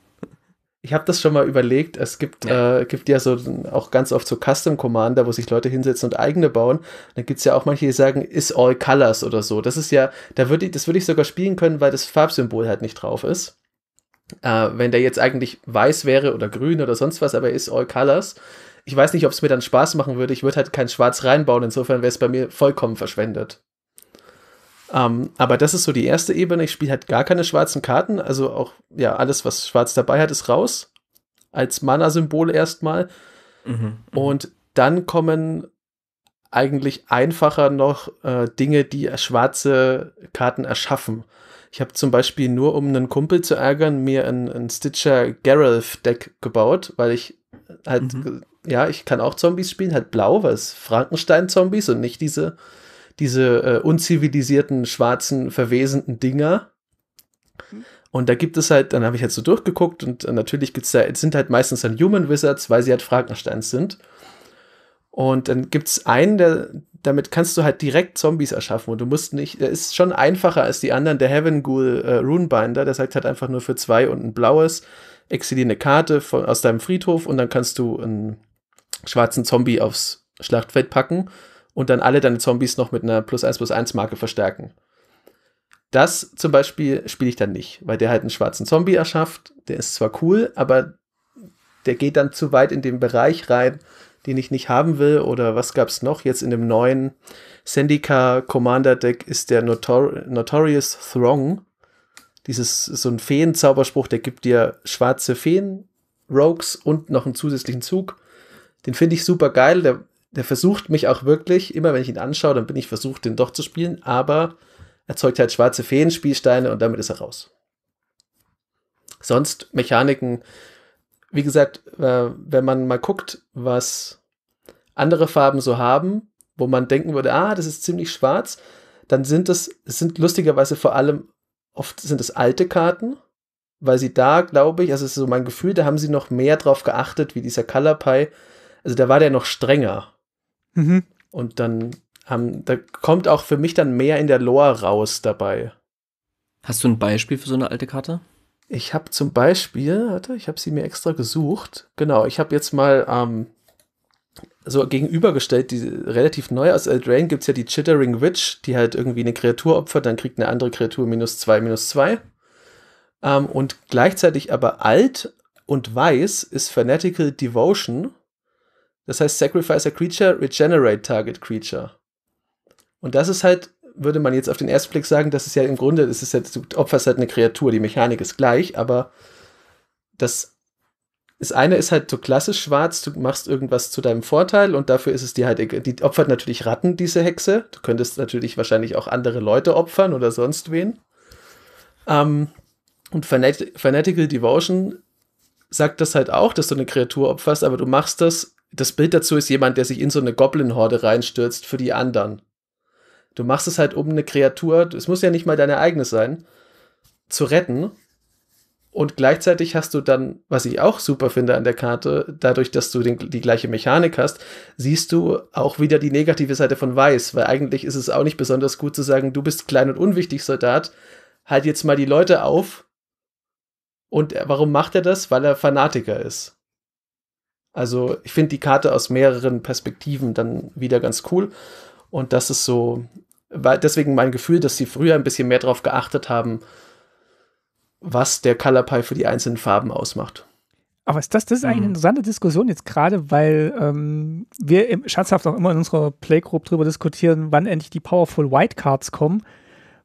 Ich habe das schon mal überlegt. Es gibt ja. Äh, gibt ja so auch ganz oft so Custom Commander, wo sich Leute hinsetzen und eigene bauen. Dann gibt es ja auch manche, die sagen, is all colors oder so. Das ist ja, da würde ich, das würde ich sogar spielen können, weil das Farbsymbol halt nicht drauf ist. Äh, wenn der jetzt eigentlich weiß wäre oder grün oder sonst was, aber is all colors. Ich weiß nicht, ob es mir dann Spaß machen würde. Ich würde halt kein Schwarz reinbauen. Insofern wäre es bei mir vollkommen verschwendet. Ähm, aber das ist so die erste Ebene. Ich spiele halt gar keine schwarzen Karten. Also auch, ja, alles, was schwarz dabei hat, ist raus. Als Mana-Symbol erstmal. Mhm. mhm. Und dann kommen eigentlich einfacher noch äh, Dinge, die schwarze Karten erschaffen. Ich habe zum Beispiel nur, um einen Kumpel zu ärgern, mir ein, ein Stitcher Gareth-Deck gebaut, weil ich halt, mhm. ja, ich kann auch Zombies spielen, halt blau, weil es Frankenstein-Zombies und nicht diese diese äh, unzivilisierten, schwarzen, verwesenden Dinger. Mhm. Und da gibt es halt, dann habe ich halt so durchgeguckt und äh, natürlich gibt's da, sind halt meistens dann Human Wizards, weil sie halt Frankensteins sind. Und dann gibt es einen, der, damit kannst du halt direkt Zombies erschaffen und du musst nicht, der äh, ist schon einfacher als die anderen, der Heaven Ghoul äh, Runebinder, der sagt halt einfach nur für zwei und ein blaues, exilier eine Karte von, aus deinem Friedhof und dann kannst du einen schwarzen Zombie aufs Schlachtfeld packen und dann alle deine Zombies noch mit einer plus 1 plus 1 Marke verstärken. Das zum Beispiel spiele ich dann nicht, weil der halt einen schwarzen Zombie erschafft. Der ist zwar cool, aber der geht dann zu weit in den Bereich rein, den ich nicht haben will. Oder was gab es noch? Jetzt in dem neuen Sendika Commander Deck ist der Notor Notorious Throng. Dieses so ein Feenzauberspruch, der gibt dir schwarze Feen, Rogues und noch einen zusätzlichen Zug. Den finde ich super geil. Der der versucht mich auch wirklich, immer wenn ich ihn anschaue, dann bin ich versucht, den doch zu spielen, aber erzeugt halt schwarze Feenspielsteine und damit ist er raus. Sonst Mechaniken, wie gesagt, äh, wenn man mal guckt, was andere Farben so haben, wo man denken würde, ah, das ist ziemlich schwarz, dann sind es, sind lustigerweise vor allem, oft sind es alte Karten, weil sie da, glaube ich, also es ist so mein Gefühl, da haben sie noch mehr drauf geachtet, wie dieser Color Pie. Also da war der noch strenger. Mhm. Und dann haben, da kommt auch für mich dann mehr in der Lore raus dabei. Hast du ein Beispiel für so eine alte Karte? Ich habe zum Beispiel, warte, ich habe sie mir extra gesucht. Genau, ich habe jetzt mal ähm, so gegenübergestellt, die relativ neu aus Eldraine gibt es ja die Chittering Witch, die halt irgendwie eine Kreatur opfert, dann kriegt eine andere Kreatur minus zwei, minus zwei. Ähm, und gleichzeitig aber alt und weiß ist Fanatical Devotion. Das heißt, sacrifice a creature, regenerate target creature. Und das ist halt, würde man jetzt auf den ersten Blick sagen, das ist ja im Grunde, das ist ja, halt, du opferst halt eine Kreatur, die Mechanik ist gleich, aber das das eine ist halt so klassisch schwarz, du machst irgendwas zu deinem Vorteil und dafür ist es dir halt, die opfert natürlich Ratten, diese Hexe. Du könntest natürlich wahrscheinlich auch andere Leute opfern oder sonst wen. Ähm, und Fanatical Devotion sagt das halt auch, dass du eine Kreatur opferst, aber du machst das das Bild dazu ist jemand, der sich in so eine Goblin-Horde reinstürzt für die anderen. Du machst es halt um eine Kreatur, es muss ja nicht mal dein Ereignis sein, zu retten. Und gleichzeitig hast du dann, was ich auch super finde an der Karte, dadurch, dass du den, die gleiche Mechanik hast, siehst du auch wieder die negative Seite von Weiß, weil eigentlich ist es auch nicht besonders gut zu sagen, du bist klein und unwichtig, Soldat, halt jetzt mal die Leute auf. Und äh, warum macht er das? Weil er Fanatiker ist. Also ich finde die Karte aus mehreren Perspektiven dann wieder ganz cool. Und das ist so, weil deswegen mein Gefühl, dass sie früher ein bisschen mehr darauf geachtet haben, was der Color Pie für die einzelnen Farben ausmacht. Aber ist das, das ist eigentlich eine mhm. interessante Diskussion jetzt gerade, weil ähm, wir im, scherzhaft auch immer in unserer Playgroup darüber diskutieren, wann endlich die Powerful White Cards kommen.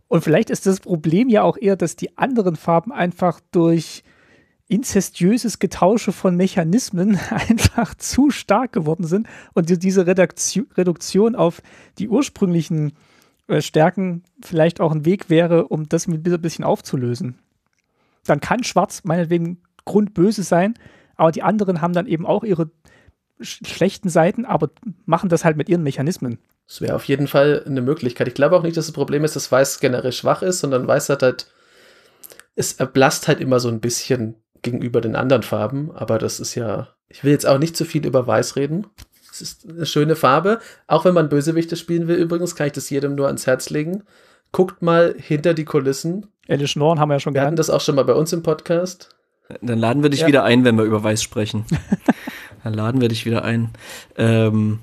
Und vielleicht ist das Problem ja auch eher, dass die anderen Farben einfach durch inzestiöses Getausche von Mechanismen einfach zu stark geworden sind und diese Redaktion, Reduktion auf die ursprünglichen äh, Stärken vielleicht auch ein Weg wäre, um das ein bisschen aufzulösen. Dann kann Schwarz meinetwegen grundböse sein, aber die anderen haben dann eben auch ihre sch schlechten Seiten, aber machen das halt mit ihren Mechanismen. Das wäre auf jeden Fall eine Möglichkeit. Ich glaube auch nicht, dass das Problem ist, dass Weiß generell schwach ist, sondern Weiß hat halt, es erblasst halt immer so ein bisschen gegenüber den anderen Farben, aber das ist ja, ich will jetzt auch nicht zu viel über Weiß reden. Es ist eine schöne Farbe. Auch wenn man Bösewichte spielen will, übrigens, kann ich das jedem nur ans Herz legen. Guckt mal hinter die Kulissen. Elish Norn haben wir ja schon gehabt. Wir hatten das auch schon mal bei uns im Podcast. Dann laden wir dich ja. wieder ein, wenn wir über Weiß sprechen. Dann laden wir dich wieder ein. Ähm,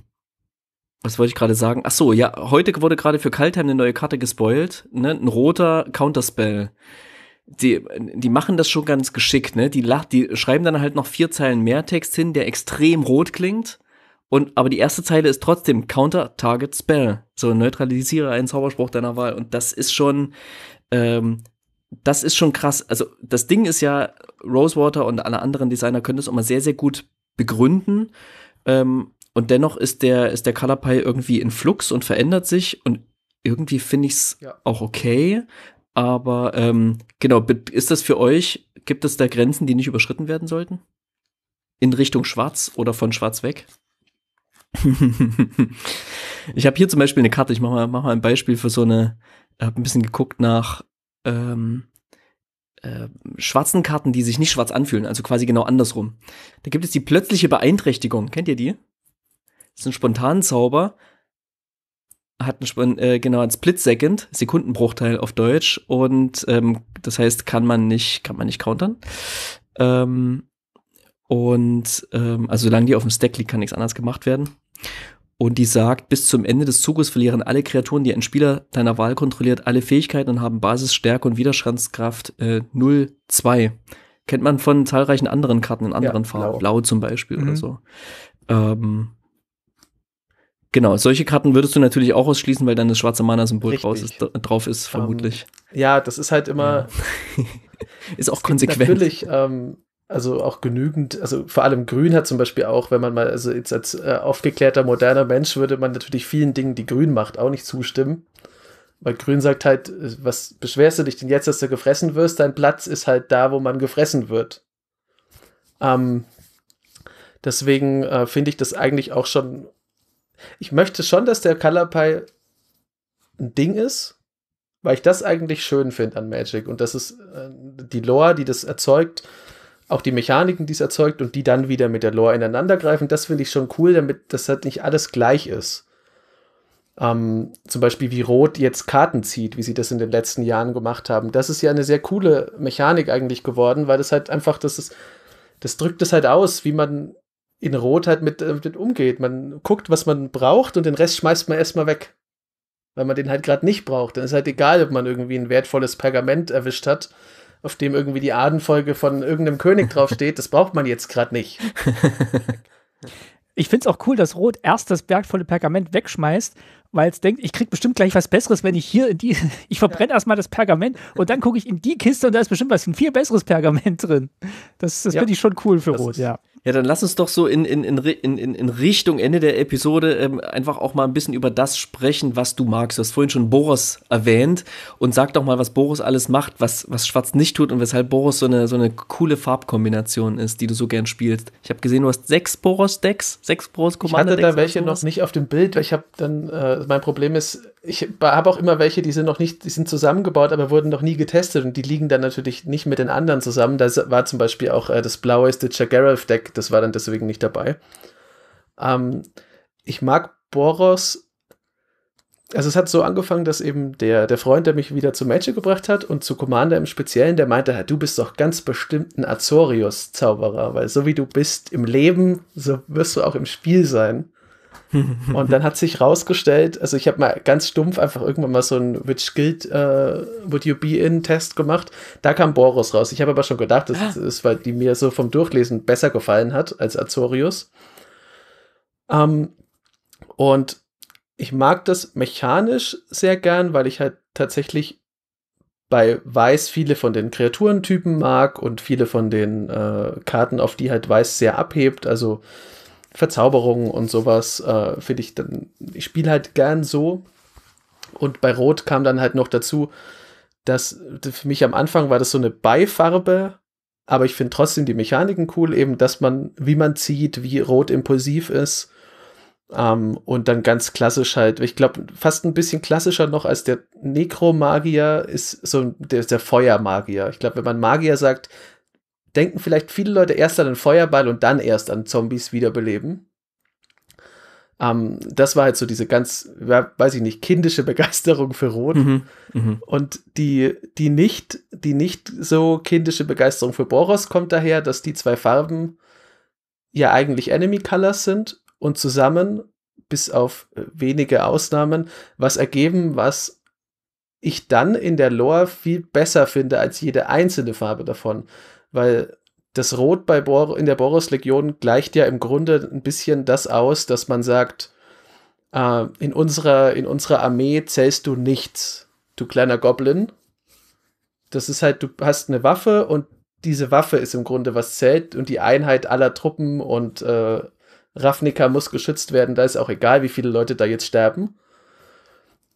was wollte ich gerade sagen? Ach so, ja, heute wurde gerade für Kaltheim eine neue Karte gespoilt. Ne? Ein roter Counterspell die, die machen das schon ganz geschickt, ne? Die, lacht, die schreiben dann halt noch vier Zeilen mehr Text hin, der extrem rot klingt. Und, aber die erste Zeile ist trotzdem Counter Target Spell. So neutralisiere einen Zauberspruch deiner Wahl. Und das ist schon, ähm, das ist schon krass. Also das Ding ist ja, Rosewater und alle anderen Designer können das immer sehr, sehr gut begründen. Ähm, und dennoch ist der, ist der Color Pie irgendwie in Flux und verändert sich. Und irgendwie finde ich es ja. auch okay. Aber ähm, genau, ist das für euch, gibt es da Grenzen, die nicht überschritten werden sollten? In Richtung Schwarz oder von Schwarz weg? ich habe hier zum Beispiel eine Karte, ich mache mal, mach mal ein Beispiel für so eine, habe ein bisschen geguckt nach ähm, äh, schwarzen Karten, die sich nicht schwarz anfühlen, also quasi genau andersrum. Da gibt es die plötzliche Beeinträchtigung, kennt ihr die? Das ist ein Zauber, hat schon äh, genau ein Split Second, Sekundenbruchteil auf Deutsch und ähm, das heißt, kann man nicht, kann man nicht countern. Ähm, und ähm, also solange die auf dem Stack liegt, kann nichts anderes gemacht werden. Und die sagt, bis zum Ende des Zuges verlieren alle Kreaturen, die ein Spieler deiner Wahl kontrolliert, alle Fähigkeiten und haben Basisstärke und Widerstandskraft äh, 0-2. Kennt man von zahlreichen anderen Karten in anderen ja, Farben, blau. blau. zum Beispiel mhm. oder so. Ähm, Genau, solche Karten würdest du natürlich auch ausschließen, weil dann das schwarze Mana-Symbol drauf ist, ähm, vermutlich. Um, ja, das ist halt immer. Ja. ist auch konsequent. Natürlich, ähm, also auch genügend, also vor allem Grün hat zum Beispiel auch, wenn man mal, also jetzt als äh, aufgeklärter, moderner Mensch würde man natürlich vielen Dingen, die Grün macht, auch nicht zustimmen. Weil Grün sagt halt, äh, was beschwerst du dich denn jetzt, dass du gefressen wirst? Dein Platz ist halt da, wo man gefressen wird. Ähm, deswegen äh, finde ich das eigentlich auch schon ich möchte schon, dass der Color Pie ein Ding ist, weil ich das eigentlich schön finde an Magic und das ist äh, die Lore, die das erzeugt, auch die Mechaniken, die es erzeugt und die dann wieder mit der Lore ineinandergreifen, das finde ich schon cool, damit das halt nicht alles gleich ist. Ähm, zum Beispiel wie Rot jetzt Karten zieht, wie sie das in den letzten Jahren gemacht haben. Das ist ja eine sehr coole Mechanik eigentlich geworden, weil das halt einfach, das ist, das drückt es halt aus, wie man in Rot halt mit, äh, mit umgeht. Man guckt, was man braucht und den Rest schmeißt man erstmal weg. Weil man den halt gerade nicht braucht. Dann ist halt egal, ob man irgendwie ein wertvolles Pergament erwischt hat, auf dem irgendwie die Adenfolge von irgendeinem König draufsteht. Das braucht man jetzt gerade nicht. Ich finde es auch cool, dass Rot erst das wertvolle Pergament wegschmeißt, weil es denkt, ich krieg bestimmt gleich was Besseres, wenn ich hier in die, ich verbrenne ja. erstmal das Pergament und dann gucke ich in die Kiste und da ist bestimmt was, ein viel besseres Pergament drin. Das, das ja. finde ich schon cool für das Rot, ja. Ja, dann lass uns doch so in, in, in, in, in Richtung Ende der Episode ähm, einfach auch mal ein bisschen über das sprechen, was du magst. Du hast vorhin schon Boris erwähnt und sag doch mal, was Boris alles macht, was, was Schwarz nicht tut und weshalb Boris so eine, so eine coole Farbkombination ist, die du so gern spielst. Ich habe gesehen, du hast sechs Boros-Decks, sechs Boros-Commander-Decks. Ich hatte da welche noch nicht auf dem Bild, weil ich habe dann, äh, mein Problem ist, ich habe auch immer welche, die sind noch nicht, die sind zusammengebaut, aber wurden noch nie getestet und die liegen dann natürlich nicht mit den anderen zusammen. Da war zum Beispiel auch äh, das blaue Stitcher Gareth Deck, das war dann deswegen nicht dabei. Ähm, ich mag Boros. Also es hat so angefangen, dass eben der, der Freund, der mich wieder zu Magic gebracht hat und zu Commander im Speziellen, der meinte, du bist doch ganz bestimmt ein Azorius-Zauberer, weil so wie du bist im Leben, so wirst du auch im Spiel sein. und dann hat sich rausgestellt, also ich habe mal ganz stumpf einfach irgendwann mal so ein Which Guild uh, äh, Would You Be In Test gemacht. Da kam Boros raus. Ich habe aber schon gedacht, das ah. ist, weil die mir so vom Durchlesen besser gefallen hat als Azorius. Um, ähm, und ich mag das mechanisch sehr gern, weil ich halt tatsächlich bei Weiß viele von den Kreaturentypen mag und viele von den äh, Karten, auf die halt Weiß sehr abhebt. Also Verzauberungen und sowas äh, finde ich dann, ich spiele halt gern so. Und bei Rot kam dann halt noch dazu, dass für mich am Anfang war das so eine Beifarbe, aber ich finde trotzdem die Mechaniken cool, eben, dass man, wie man zieht, wie Rot impulsiv ist. Um, ähm, und dann ganz klassisch halt, ich glaube, fast ein bisschen klassischer noch als der Nekromagier ist so der, der Feuermagier. Ich glaube, wenn man Magier sagt, denken vielleicht viele Leute erst an den Feuerball und dann erst an Zombies wiederbeleben. Ähm, das war halt so diese ganz, weiß ich nicht, kindische Begeisterung für Rot. Mhm, mh. Und die, die nicht, die nicht so kindische Begeisterung für Boros kommt daher, dass die zwei Farben ja eigentlich Enemy Colors sind und zusammen, bis auf wenige Ausnahmen, was ergeben, was ich dann in der Lore viel besser finde als jede einzelne Farbe davon weil das Rot bei Bor in der Boris-Legion gleicht ja im Grunde ein bisschen das aus, dass man sagt, äh, in, unserer, in unserer Armee zählst du nichts, du kleiner Goblin. Das ist halt, du hast eine Waffe und diese Waffe ist im Grunde was zählt und die Einheit aller Truppen und äh, Ravnica muss geschützt werden, da ist auch egal, wie viele Leute da jetzt sterben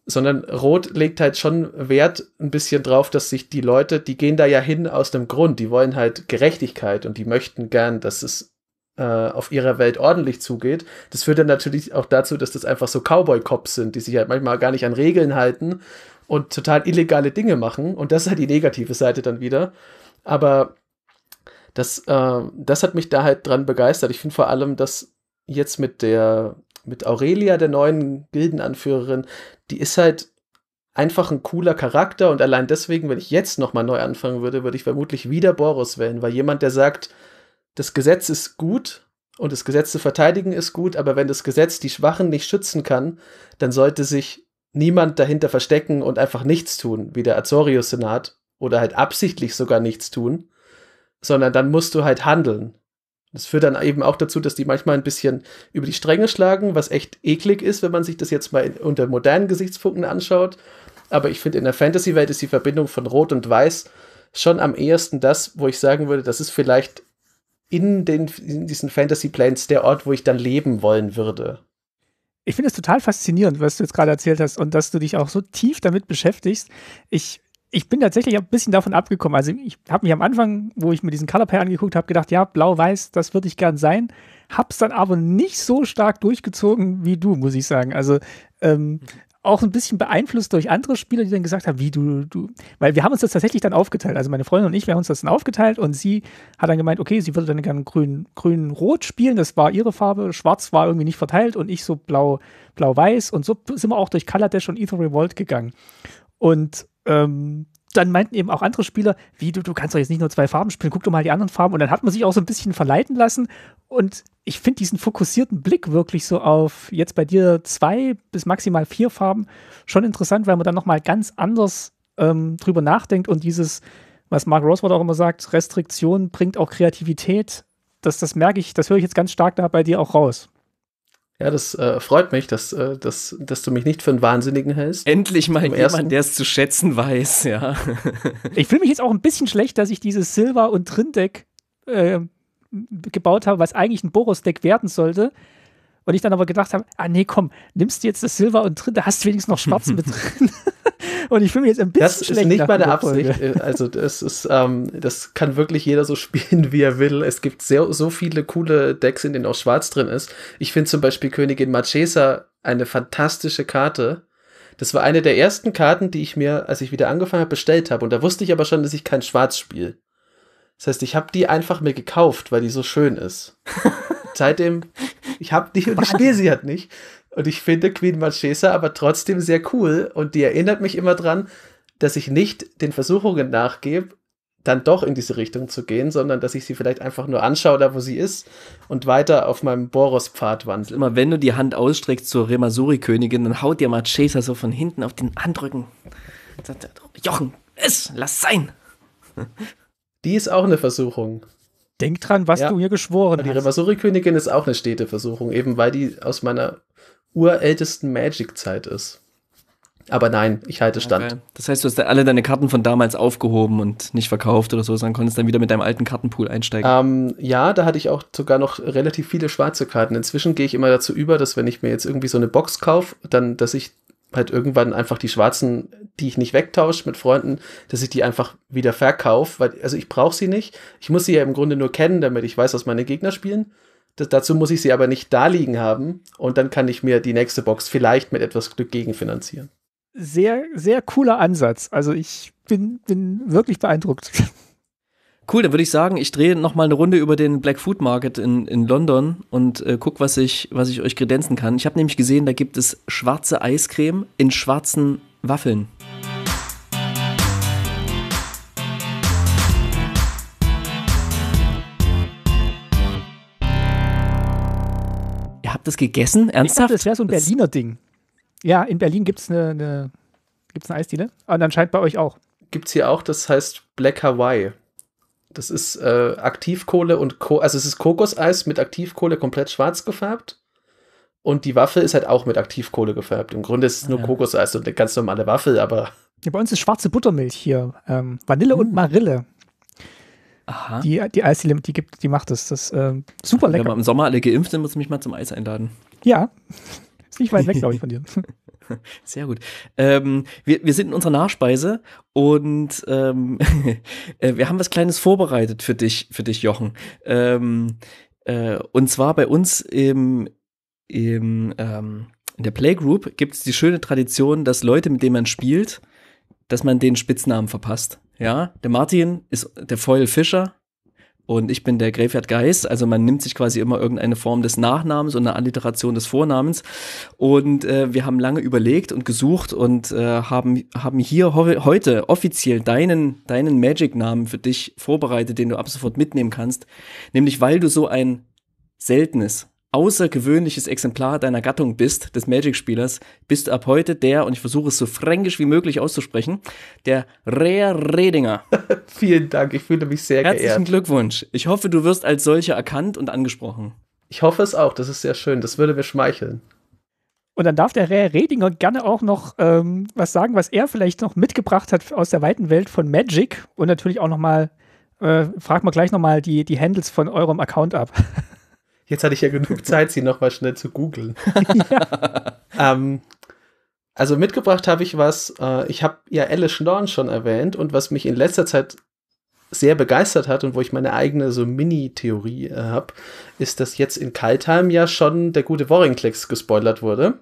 sondern Rot legt halt schon Wert ein bisschen drauf, dass sich die Leute, die gehen da ja hin aus dem Grund, die wollen halt Gerechtigkeit und die möchten gern, dass es äh, auf ihrer Welt ordentlich zugeht. Das führt dann natürlich auch dazu, dass das einfach so Cowboy-Cops sind, die sich halt manchmal gar nicht an Regeln halten und total illegale Dinge machen. Und das ist halt die negative Seite dann wieder. Aber das, äh, das hat mich da halt dran begeistert. Ich finde vor allem, dass jetzt mit der mit Aurelia, der neuen Gildenanführerin, die ist halt einfach ein cooler Charakter und allein deswegen, wenn ich jetzt nochmal neu anfangen würde, würde ich vermutlich wieder Boros wählen, weil jemand, der sagt, das Gesetz ist gut und das Gesetz zu verteidigen ist gut, aber wenn das Gesetz die Schwachen nicht schützen kann, dann sollte sich niemand dahinter verstecken und einfach nichts tun, wie der Azorius-Senat oder halt absichtlich sogar nichts tun, sondern dann musst du halt handeln. Das führt dann eben auch dazu, dass die manchmal ein bisschen über die Stränge schlagen, was echt eklig ist, wenn man sich das jetzt mal unter modernen Gesichtspunkten anschaut. Aber ich finde, in der Fantasy-Welt ist die Verbindung von Rot und Weiß schon am ehesten das, wo ich sagen würde, das ist vielleicht in, den, in diesen Fantasy-Planes der Ort, wo ich dann leben wollen würde. Ich finde es total faszinierend, was du jetzt gerade erzählt hast und dass du dich auch so tief damit beschäftigst. Ich ich bin tatsächlich ein bisschen davon abgekommen. Also ich habe mich am Anfang, wo ich mir diesen Color Pair angeguckt habe, gedacht, ja, blau-weiß, das würde ich gern sein. Hab's dann aber nicht so stark durchgezogen wie du, muss ich sagen. Also ähm, auch ein bisschen beeinflusst durch andere Spieler, die dann gesagt haben, wie du, du, weil wir haben uns das tatsächlich dann aufgeteilt. Also meine Freundin und ich, wir haben uns das dann aufgeteilt und sie hat dann gemeint, okay, sie würde dann gerne grün, grün, rot spielen. Das war ihre Farbe. Schwarz war irgendwie nicht verteilt und ich so blau, blau-weiß. Und so sind wir auch durch Color Dash und Ether Revolt gegangen. Und ähm, dann meinten eben auch andere Spieler, wie du, du kannst doch jetzt nicht nur zwei Farben spielen, guck doch mal die anderen Farben. Und dann hat man sich auch so ein bisschen verleiten lassen. Und ich finde diesen fokussierten Blick wirklich so auf jetzt bei dir zwei bis maximal vier Farben schon interessant, weil man dann nochmal ganz anders ähm, drüber nachdenkt und dieses, was Mark Roswell auch immer sagt, Restriktion bringt auch Kreativität. Das, das merke ich, das höre ich jetzt ganz stark da bei dir auch raus. Ja, das äh, freut mich, dass, äh, dass, dass du mich nicht für einen Wahnsinnigen hältst. Endlich mal Im jemand, der es zu schätzen weiß, ja. ich fühle mich jetzt auch ein bisschen schlecht, dass ich dieses Silver- und Trindeck äh, gebaut habe, was eigentlich ein Boros-Deck werden sollte. Und ich dann aber gedacht habe, ah nee, komm, nimmst du jetzt das Silver und Trindeck, hast du wenigstens noch Schwarz mit drin. Und ich fühle mich jetzt ein bisschen Das ist nicht meine Absicht. Äh, also das ist, ähm, das kann wirklich jeder so spielen, wie er will. Es gibt sehr, so viele coole Decks, in denen auch Schwarz drin ist. Ich finde zum Beispiel Königin Marchesa eine fantastische Karte. Das war eine der ersten Karten, die ich mir, als ich wieder angefangen habe, bestellt habe. Und da wusste ich aber schon, dass ich kein Schwarz spiele. Das heißt, ich habe die einfach mir gekauft, weil die so schön ist. Seitdem, ich habe die und ich spiele sie halt nicht. Und ich finde Queen Marchesa aber trotzdem sehr cool und die erinnert mich immer dran, dass ich nicht den Versuchungen nachgebe, dann doch in diese Richtung zu gehen, sondern dass ich sie vielleicht einfach nur anschaue, da wo sie ist und weiter auf meinem Boros-Pfad wandle. Immer wenn du die Hand ausstreckst zur Remasuri-Königin, dann haut dir Marchesa so von hinten auf den Andrücken. Jochen, es, lass sein! Die ist auch eine Versuchung. Denk dran, was ja. du hier geschworen hast. Die Remasuri-Königin ist auch eine stete Versuchung, eben weil die aus meiner urältesten Magic-Zeit ist. Aber nein, ich halte Stand. Das heißt, du hast alle deine Karten von damals aufgehoben und nicht verkauft oder so, sondern konntest dann wieder mit deinem alten Kartenpool einsteigen. Ähm, ja, da hatte ich auch sogar noch relativ viele schwarze Karten. Inzwischen gehe ich immer dazu über, dass wenn ich mir jetzt irgendwie so eine Box kaufe, dann, dass ich halt irgendwann einfach die schwarzen, die ich nicht wegtausche mit Freunden, dass ich die einfach wieder verkaufe, weil also ich brauche sie nicht. Ich muss sie ja im Grunde nur kennen, damit ich weiß, was meine Gegner spielen. Das, dazu muss ich sie aber nicht da liegen haben und dann kann ich mir die nächste Box vielleicht mit etwas Glück gegenfinanzieren. Sehr, sehr cooler Ansatz. Also ich bin, bin wirklich beeindruckt. Cool, dann würde ich sagen, ich drehe nochmal eine Runde über den Black Food Market in, in London und äh, guck, was ich, was ich euch kredenzen kann. Ich habe nämlich gesehen, da gibt es schwarze Eiscreme in schwarzen Waffeln. habt das gegessen? Ernsthaft? Ich Dachte, das wäre so ein das Berliner Ding. Ja, in Berlin gibt es eine, eine, gibt's eine Eisdiele. Und anscheinend bei euch auch. Gibt es hier auch, das heißt Black Hawaii. Das ist äh, Aktivkohle und Co also es ist Kokoseis mit Aktivkohle komplett schwarz gefärbt. Und die Waffel ist halt auch mit Aktivkohle gefärbt. Im Grunde ist es nur ah, ja. Kokoseis und eine ganz normale Waffel, aber. Ja, bei uns ist schwarze Buttermilch hier. Ähm, Vanille hm. und Marille. Aha. Die, die Eisdiele, die gibt, die macht das. Das ist äh, super lecker. Wenn wir im Sommer alle geimpft sind, muss ich mich mal zum Eis einladen. Ja. Ist nicht weit weg, glaube ich, von dir. Sehr gut. Ähm, wir, wir sind in unserer Nachspeise und ähm, äh, wir haben was Kleines vorbereitet für dich, für dich, Jochen. Ähm, äh, und zwar bei uns im, im ähm, in der Playgroup gibt es die schöne Tradition, dass Leute, mit denen man spielt, dass man den Spitznamen verpasst. Ja, der Martin ist der Foil Fischer und ich bin der Graveyard Geist. Also man nimmt sich quasi immer irgendeine Form des Nachnamens und eine Alliteration des Vornamens. Und äh, wir haben lange überlegt und gesucht und äh, haben, haben hier heute offiziell deinen, deinen Magic-Namen für dich vorbereitet, den du ab sofort mitnehmen kannst. Nämlich weil du so ein seltenes außergewöhnliches Exemplar deiner Gattung bist, des Magic-Spielers, bist du ab heute der, und ich versuche es so fränkisch wie möglich auszusprechen, der Rea Redinger. Vielen Dank, ich fühle mich sehr Herzlichen Herzlichen Glückwunsch. Ich hoffe, du wirst als solcher erkannt und angesprochen. Ich hoffe es auch, das ist sehr schön, das würde mir schmeicheln. Und dann darf der Rea Redinger gerne auch noch ähm, was sagen, was er vielleicht noch mitgebracht hat aus der weiten Welt von Magic und natürlich auch nochmal, äh, fragt mal gleich nochmal die, die Handles von eurem Account ab. Jetzt hatte ich ja genug Zeit, sie nochmal schnell zu googeln. ja. ähm, also mitgebracht habe ich was, äh, ich habe ja Alice Norn schon erwähnt und was mich in letzter Zeit sehr begeistert hat und wo ich meine eigene so Mini-Theorie äh, habe, ist, dass jetzt in Kaltheim ja schon der gute Warringklex gespoilert wurde.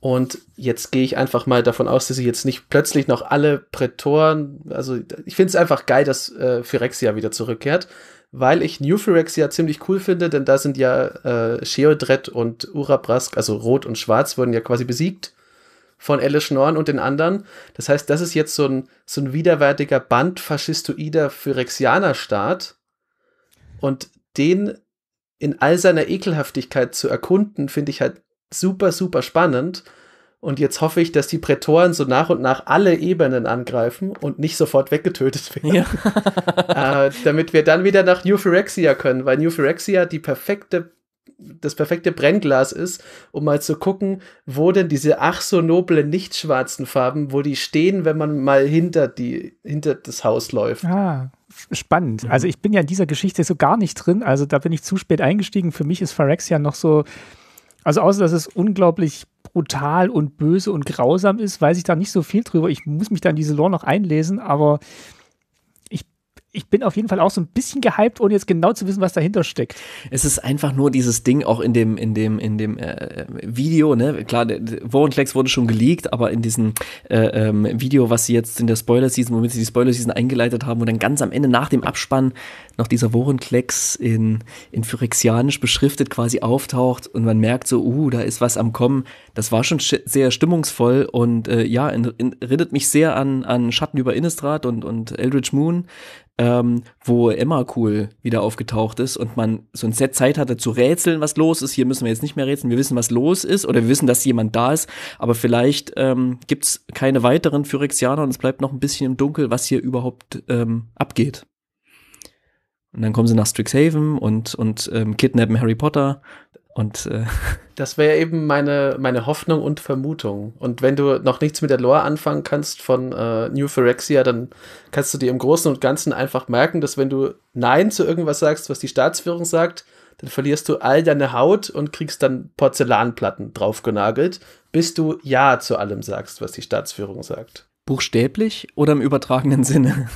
Und jetzt gehe ich einfach mal davon aus, dass sie jetzt nicht plötzlich noch alle Prätoren, also ich finde es einfach geil, dass äh, Phyrexia wieder zurückkehrt weil ich New Phyrex ja ziemlich cool finde, denn da sind ja äh, Sheodred und Urabrask, also Rot und Schwarz, wurden ja quasi besiegt von Alice Norn und den anderen. Das heißt, das ist jetzt so ein, so ein widerwärtiger Band faschistoider Phyrexianer-Staat. Und den in all seiner Ekelhaftigkeit zu erkunden, finde ich halt super, super spannend. Und jetzt hoffe ich, dass die Prätoren so nach und nach alle Ebenen angreifen und nicht sofort weggetötet werden. Ja. äh, damit wir dann wieder nach New Phyrexia können, weil New Phyrexia die perfekte das perfekte Brennglas ist, um mal zu gucken, wo denn diese ach so noble nicht schwarzen Farben, wo die stehen, wenn man mal hinter die hinter das Haus läuft. Ah, spannend. Mhm. Also ich bin ja in dieser Geschichte so gar nicht drin, also da bin ich zu spät eingestiegen. Für mich ist Phyrexia noch so also außer dass es unglaublich brutal und böse und grausam ist, weiß ich da nicht so viel drüber. Ich muss mich dann diese Lore noch einlesen, aber ich bin auf jeden Fall auch so ein bisschen gehypt, ohne jetzt genau zu wissen, was dahinter steckt. Es ist einfach nur dieses Ding auch in dem in dem in dem äh, Video, ne? Klar, Warren Clex wurde schon geleakt, aber in diesem äh, ähm, Video, was sie jetzt in der Spoiler Season, womit sie die Spoiler Season eingeleitet haben, wo dann ganz am Ende nach dem Abspann noch dieser Warren Clex in in phyrexianisch beschriftet quasi auftaucht und man merkt so, uh, da ist was am kommen. Das war schon sehr stimmungsvoll und äh, ja, erinnert mich sehr an an Schatten über Innistrad und und Eldritch Moon ähm, wo Emma cool wieder aufgetaucht ist und man so ein Set Zeit hatte zu rätseln, was los ist. Hier müssen wir jetzt nicht mehr rätseln, wir wissen, was los ist oder wir wissen, dass jemand da ist, aber vielleicht ähm, gibt keine weiteren Phyrexianer und es bleibt noch ein bisschen im Dunkel, was hier überhaupt ähm, abgeht. Und dann kommen sie nach Strixhaven und, und ähm, kidnappen Harry Potter. Und äh das wäre eben meine, meine Hoffnung und Vermutung. Und wenn du noch nichts mit der Lore anfangen kannst von äh, New Phyrexia, dann kannst du dir im Großen und Ganzen einfach merken, dass wenn du Nein zu irgendwas sagst, was die Staatsführung sagt, dann verlierst du all deine Haut und kriegst dann Porzellanplatten draufgenagelt, bis du Ja zu allem sagst, was die Staatsführung sagt. Buchstäblich oder im übertragenen Sinne?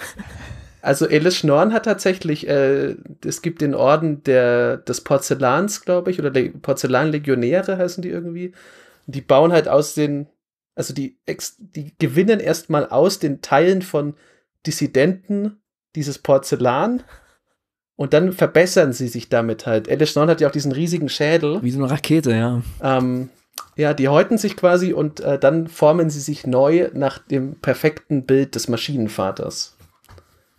Also Elis Schnorn hat tatsächlich, äh, es gibt den Orden der, des Porzellans, glaube ich, oder Le Porzellanlegionäre heißen die irgendwie. Die bauen halt aus den, also die, ex, die gewinnen erstmal aus den Teilen von Dissidenten dieses Porzellan und dann verbessern sie sich damit halt. Elis Schnorn hat ja auch diesen riesigen Schädel. Wie so eine Rakete, ja. Ähm, ja, die häuten sich quasi und äh, dann formen sie sich neu nach dem perfekten Bild des Maschinenvaters.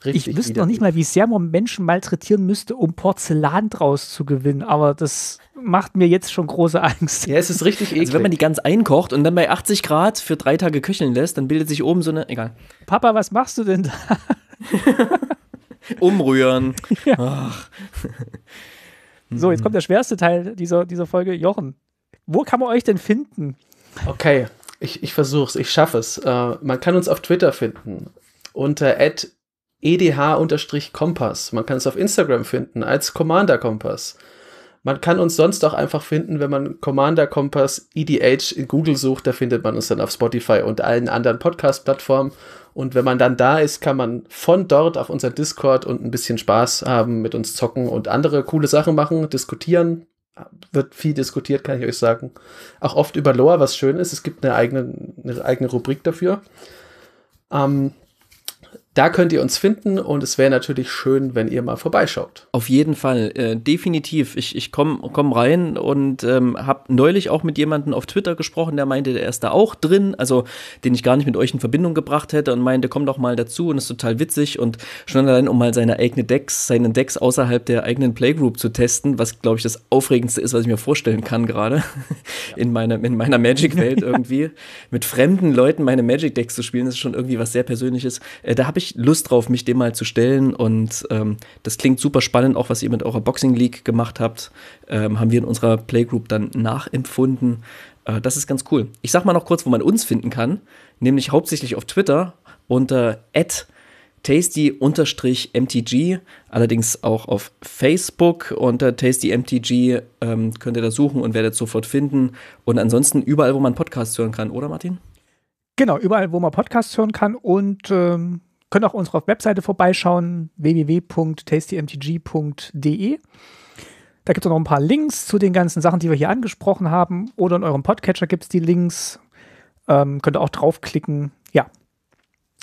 Richtig ich wüsste noch nicht mal, wie sehr man Menschen malträtieren müsste, um Porzellan draus zu gewinnen, aber das macht mir jetzt schon große Angst. Ja, es ist richtig eklig. Also wenn man die ganz einkocht und dann bei 80 Grad für drei Tage köcheln lässt, dann bildet sich oben so eine, egal. Papa, was machst du denn da? Umrühren. Ja. so, jetzt kommt hm. der schwerste Teil dieser, dieser Folge. Jochen, wo kann man euch denn finden? Okay, ich, ich versuch's, ich schaffe es. Uh, äh, man kann uns auf Twitter finden unter edh-kompass. Man kann es auf Instagram finden als Commander Kompass. Man kann uns sonst auch einfach finden, wenn man Commander Kompass EDH in Google sucht, da findet man uns dann auf Spotify und allen anderen Podcast-Plattformen. Und wenn man dann da ist, kann man von dort auf unser Discord und ein bisschen Spaß haben, mit uns zocken und andere coole Sachen machen, diskutieren. Wird viel diskutiert, kann ich euch sagen. Auch oft über Lore, was schön ist. Es gibt eine eigene, eine eigene Rubrik dafür. Ähm, da könnt ihr uns finden und es wäre natürlich schön, wenn ihr mal vorbeischaut. Auf jeden Fall, äh, definitiv. Ich, ich komme komm rein und ähm, habe neulich auch mit jemandem auf Twitter gesprochen, der meinte, der ist da auch drin, also den ich gar nicht mit euch in Verbindung gebracht hätte und meinte, komm doch mal dazu und ist total witzig und schon allein, um mal seine eigene Decks, seinen Decks außerhalb der eigenen Playgroup zu testen, was glaube ich das Aufregendste ist, was ich mir vorstellen kann gerade in, meine, in meiner Magic-Welt irgendwie. mit fremden Leuten meine Magic-Decks zu spielen, das ist schon irgendwie was sehr Persönliches. Äh, da habe ich ich Lust drauf, mich dem mal zu stellen. Und ähm, das klingt super spannend, auch was ihr mit eurer Boxing League gemacht habt, ähm, haben wir in unserer Playgroup dann nachempfunden. Äh, das ist ganz cool. Ich sag mal noch kurz, wo man uns finden kann, nämlich hauptsächlich auf Twitter unter tasty-mtg, allerdings auch auf Facebook unter tastymtg ähm, könnt ihr da suchen und werdet sofort finden. Und ansonsten überall, wo man Podcasts hören kann, oder Martin? Genau, überall, wo man Podcasts hören kann und ähm, Könnt auch unsere Webseite vorbeischauen, www.tastymtg.de. Da gibt es noch ein paar Links zu den ganzen Sachen, die wir hier angesprochen haben. Oder in eurem Podcatcher gibt es die Links. Ähm, könnt ihr auch draufklicken. Ja.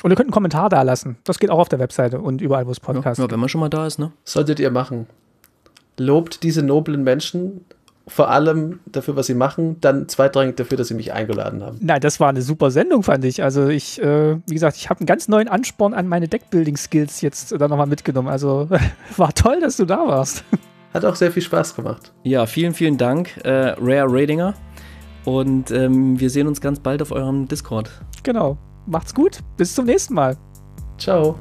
Und ihr könnt einen Kommentar da lassen. Das geht auch auf der Webseite und überall, wo es Podcasts ja, ja, wenn man schon mal da ist, ne? Solltet ihr machen. Lobt diese noblen Menschen, vor allem dafür, was sie machen, dann zweitrangig dafür, dass sie mich eingeladen haben. Nein, das war eine super Sendung, fand ich. Also ich, äh, wie gesagt, ich habe einen ganz neuen Ansporn an meine Deckbuilding-Skills jetzt äh, da nochmal mitgenommen. Also war toll, dass du da warst. Hat auch sehr viel Spaß gemacht. Ja, vielen, vielen Dank, äh, Rare Radinger. Und ähm, wir sehen uns ganz bald auf eurem Discord. Genau. Macht's gut. Bis zum nächsten Mal. Ciao.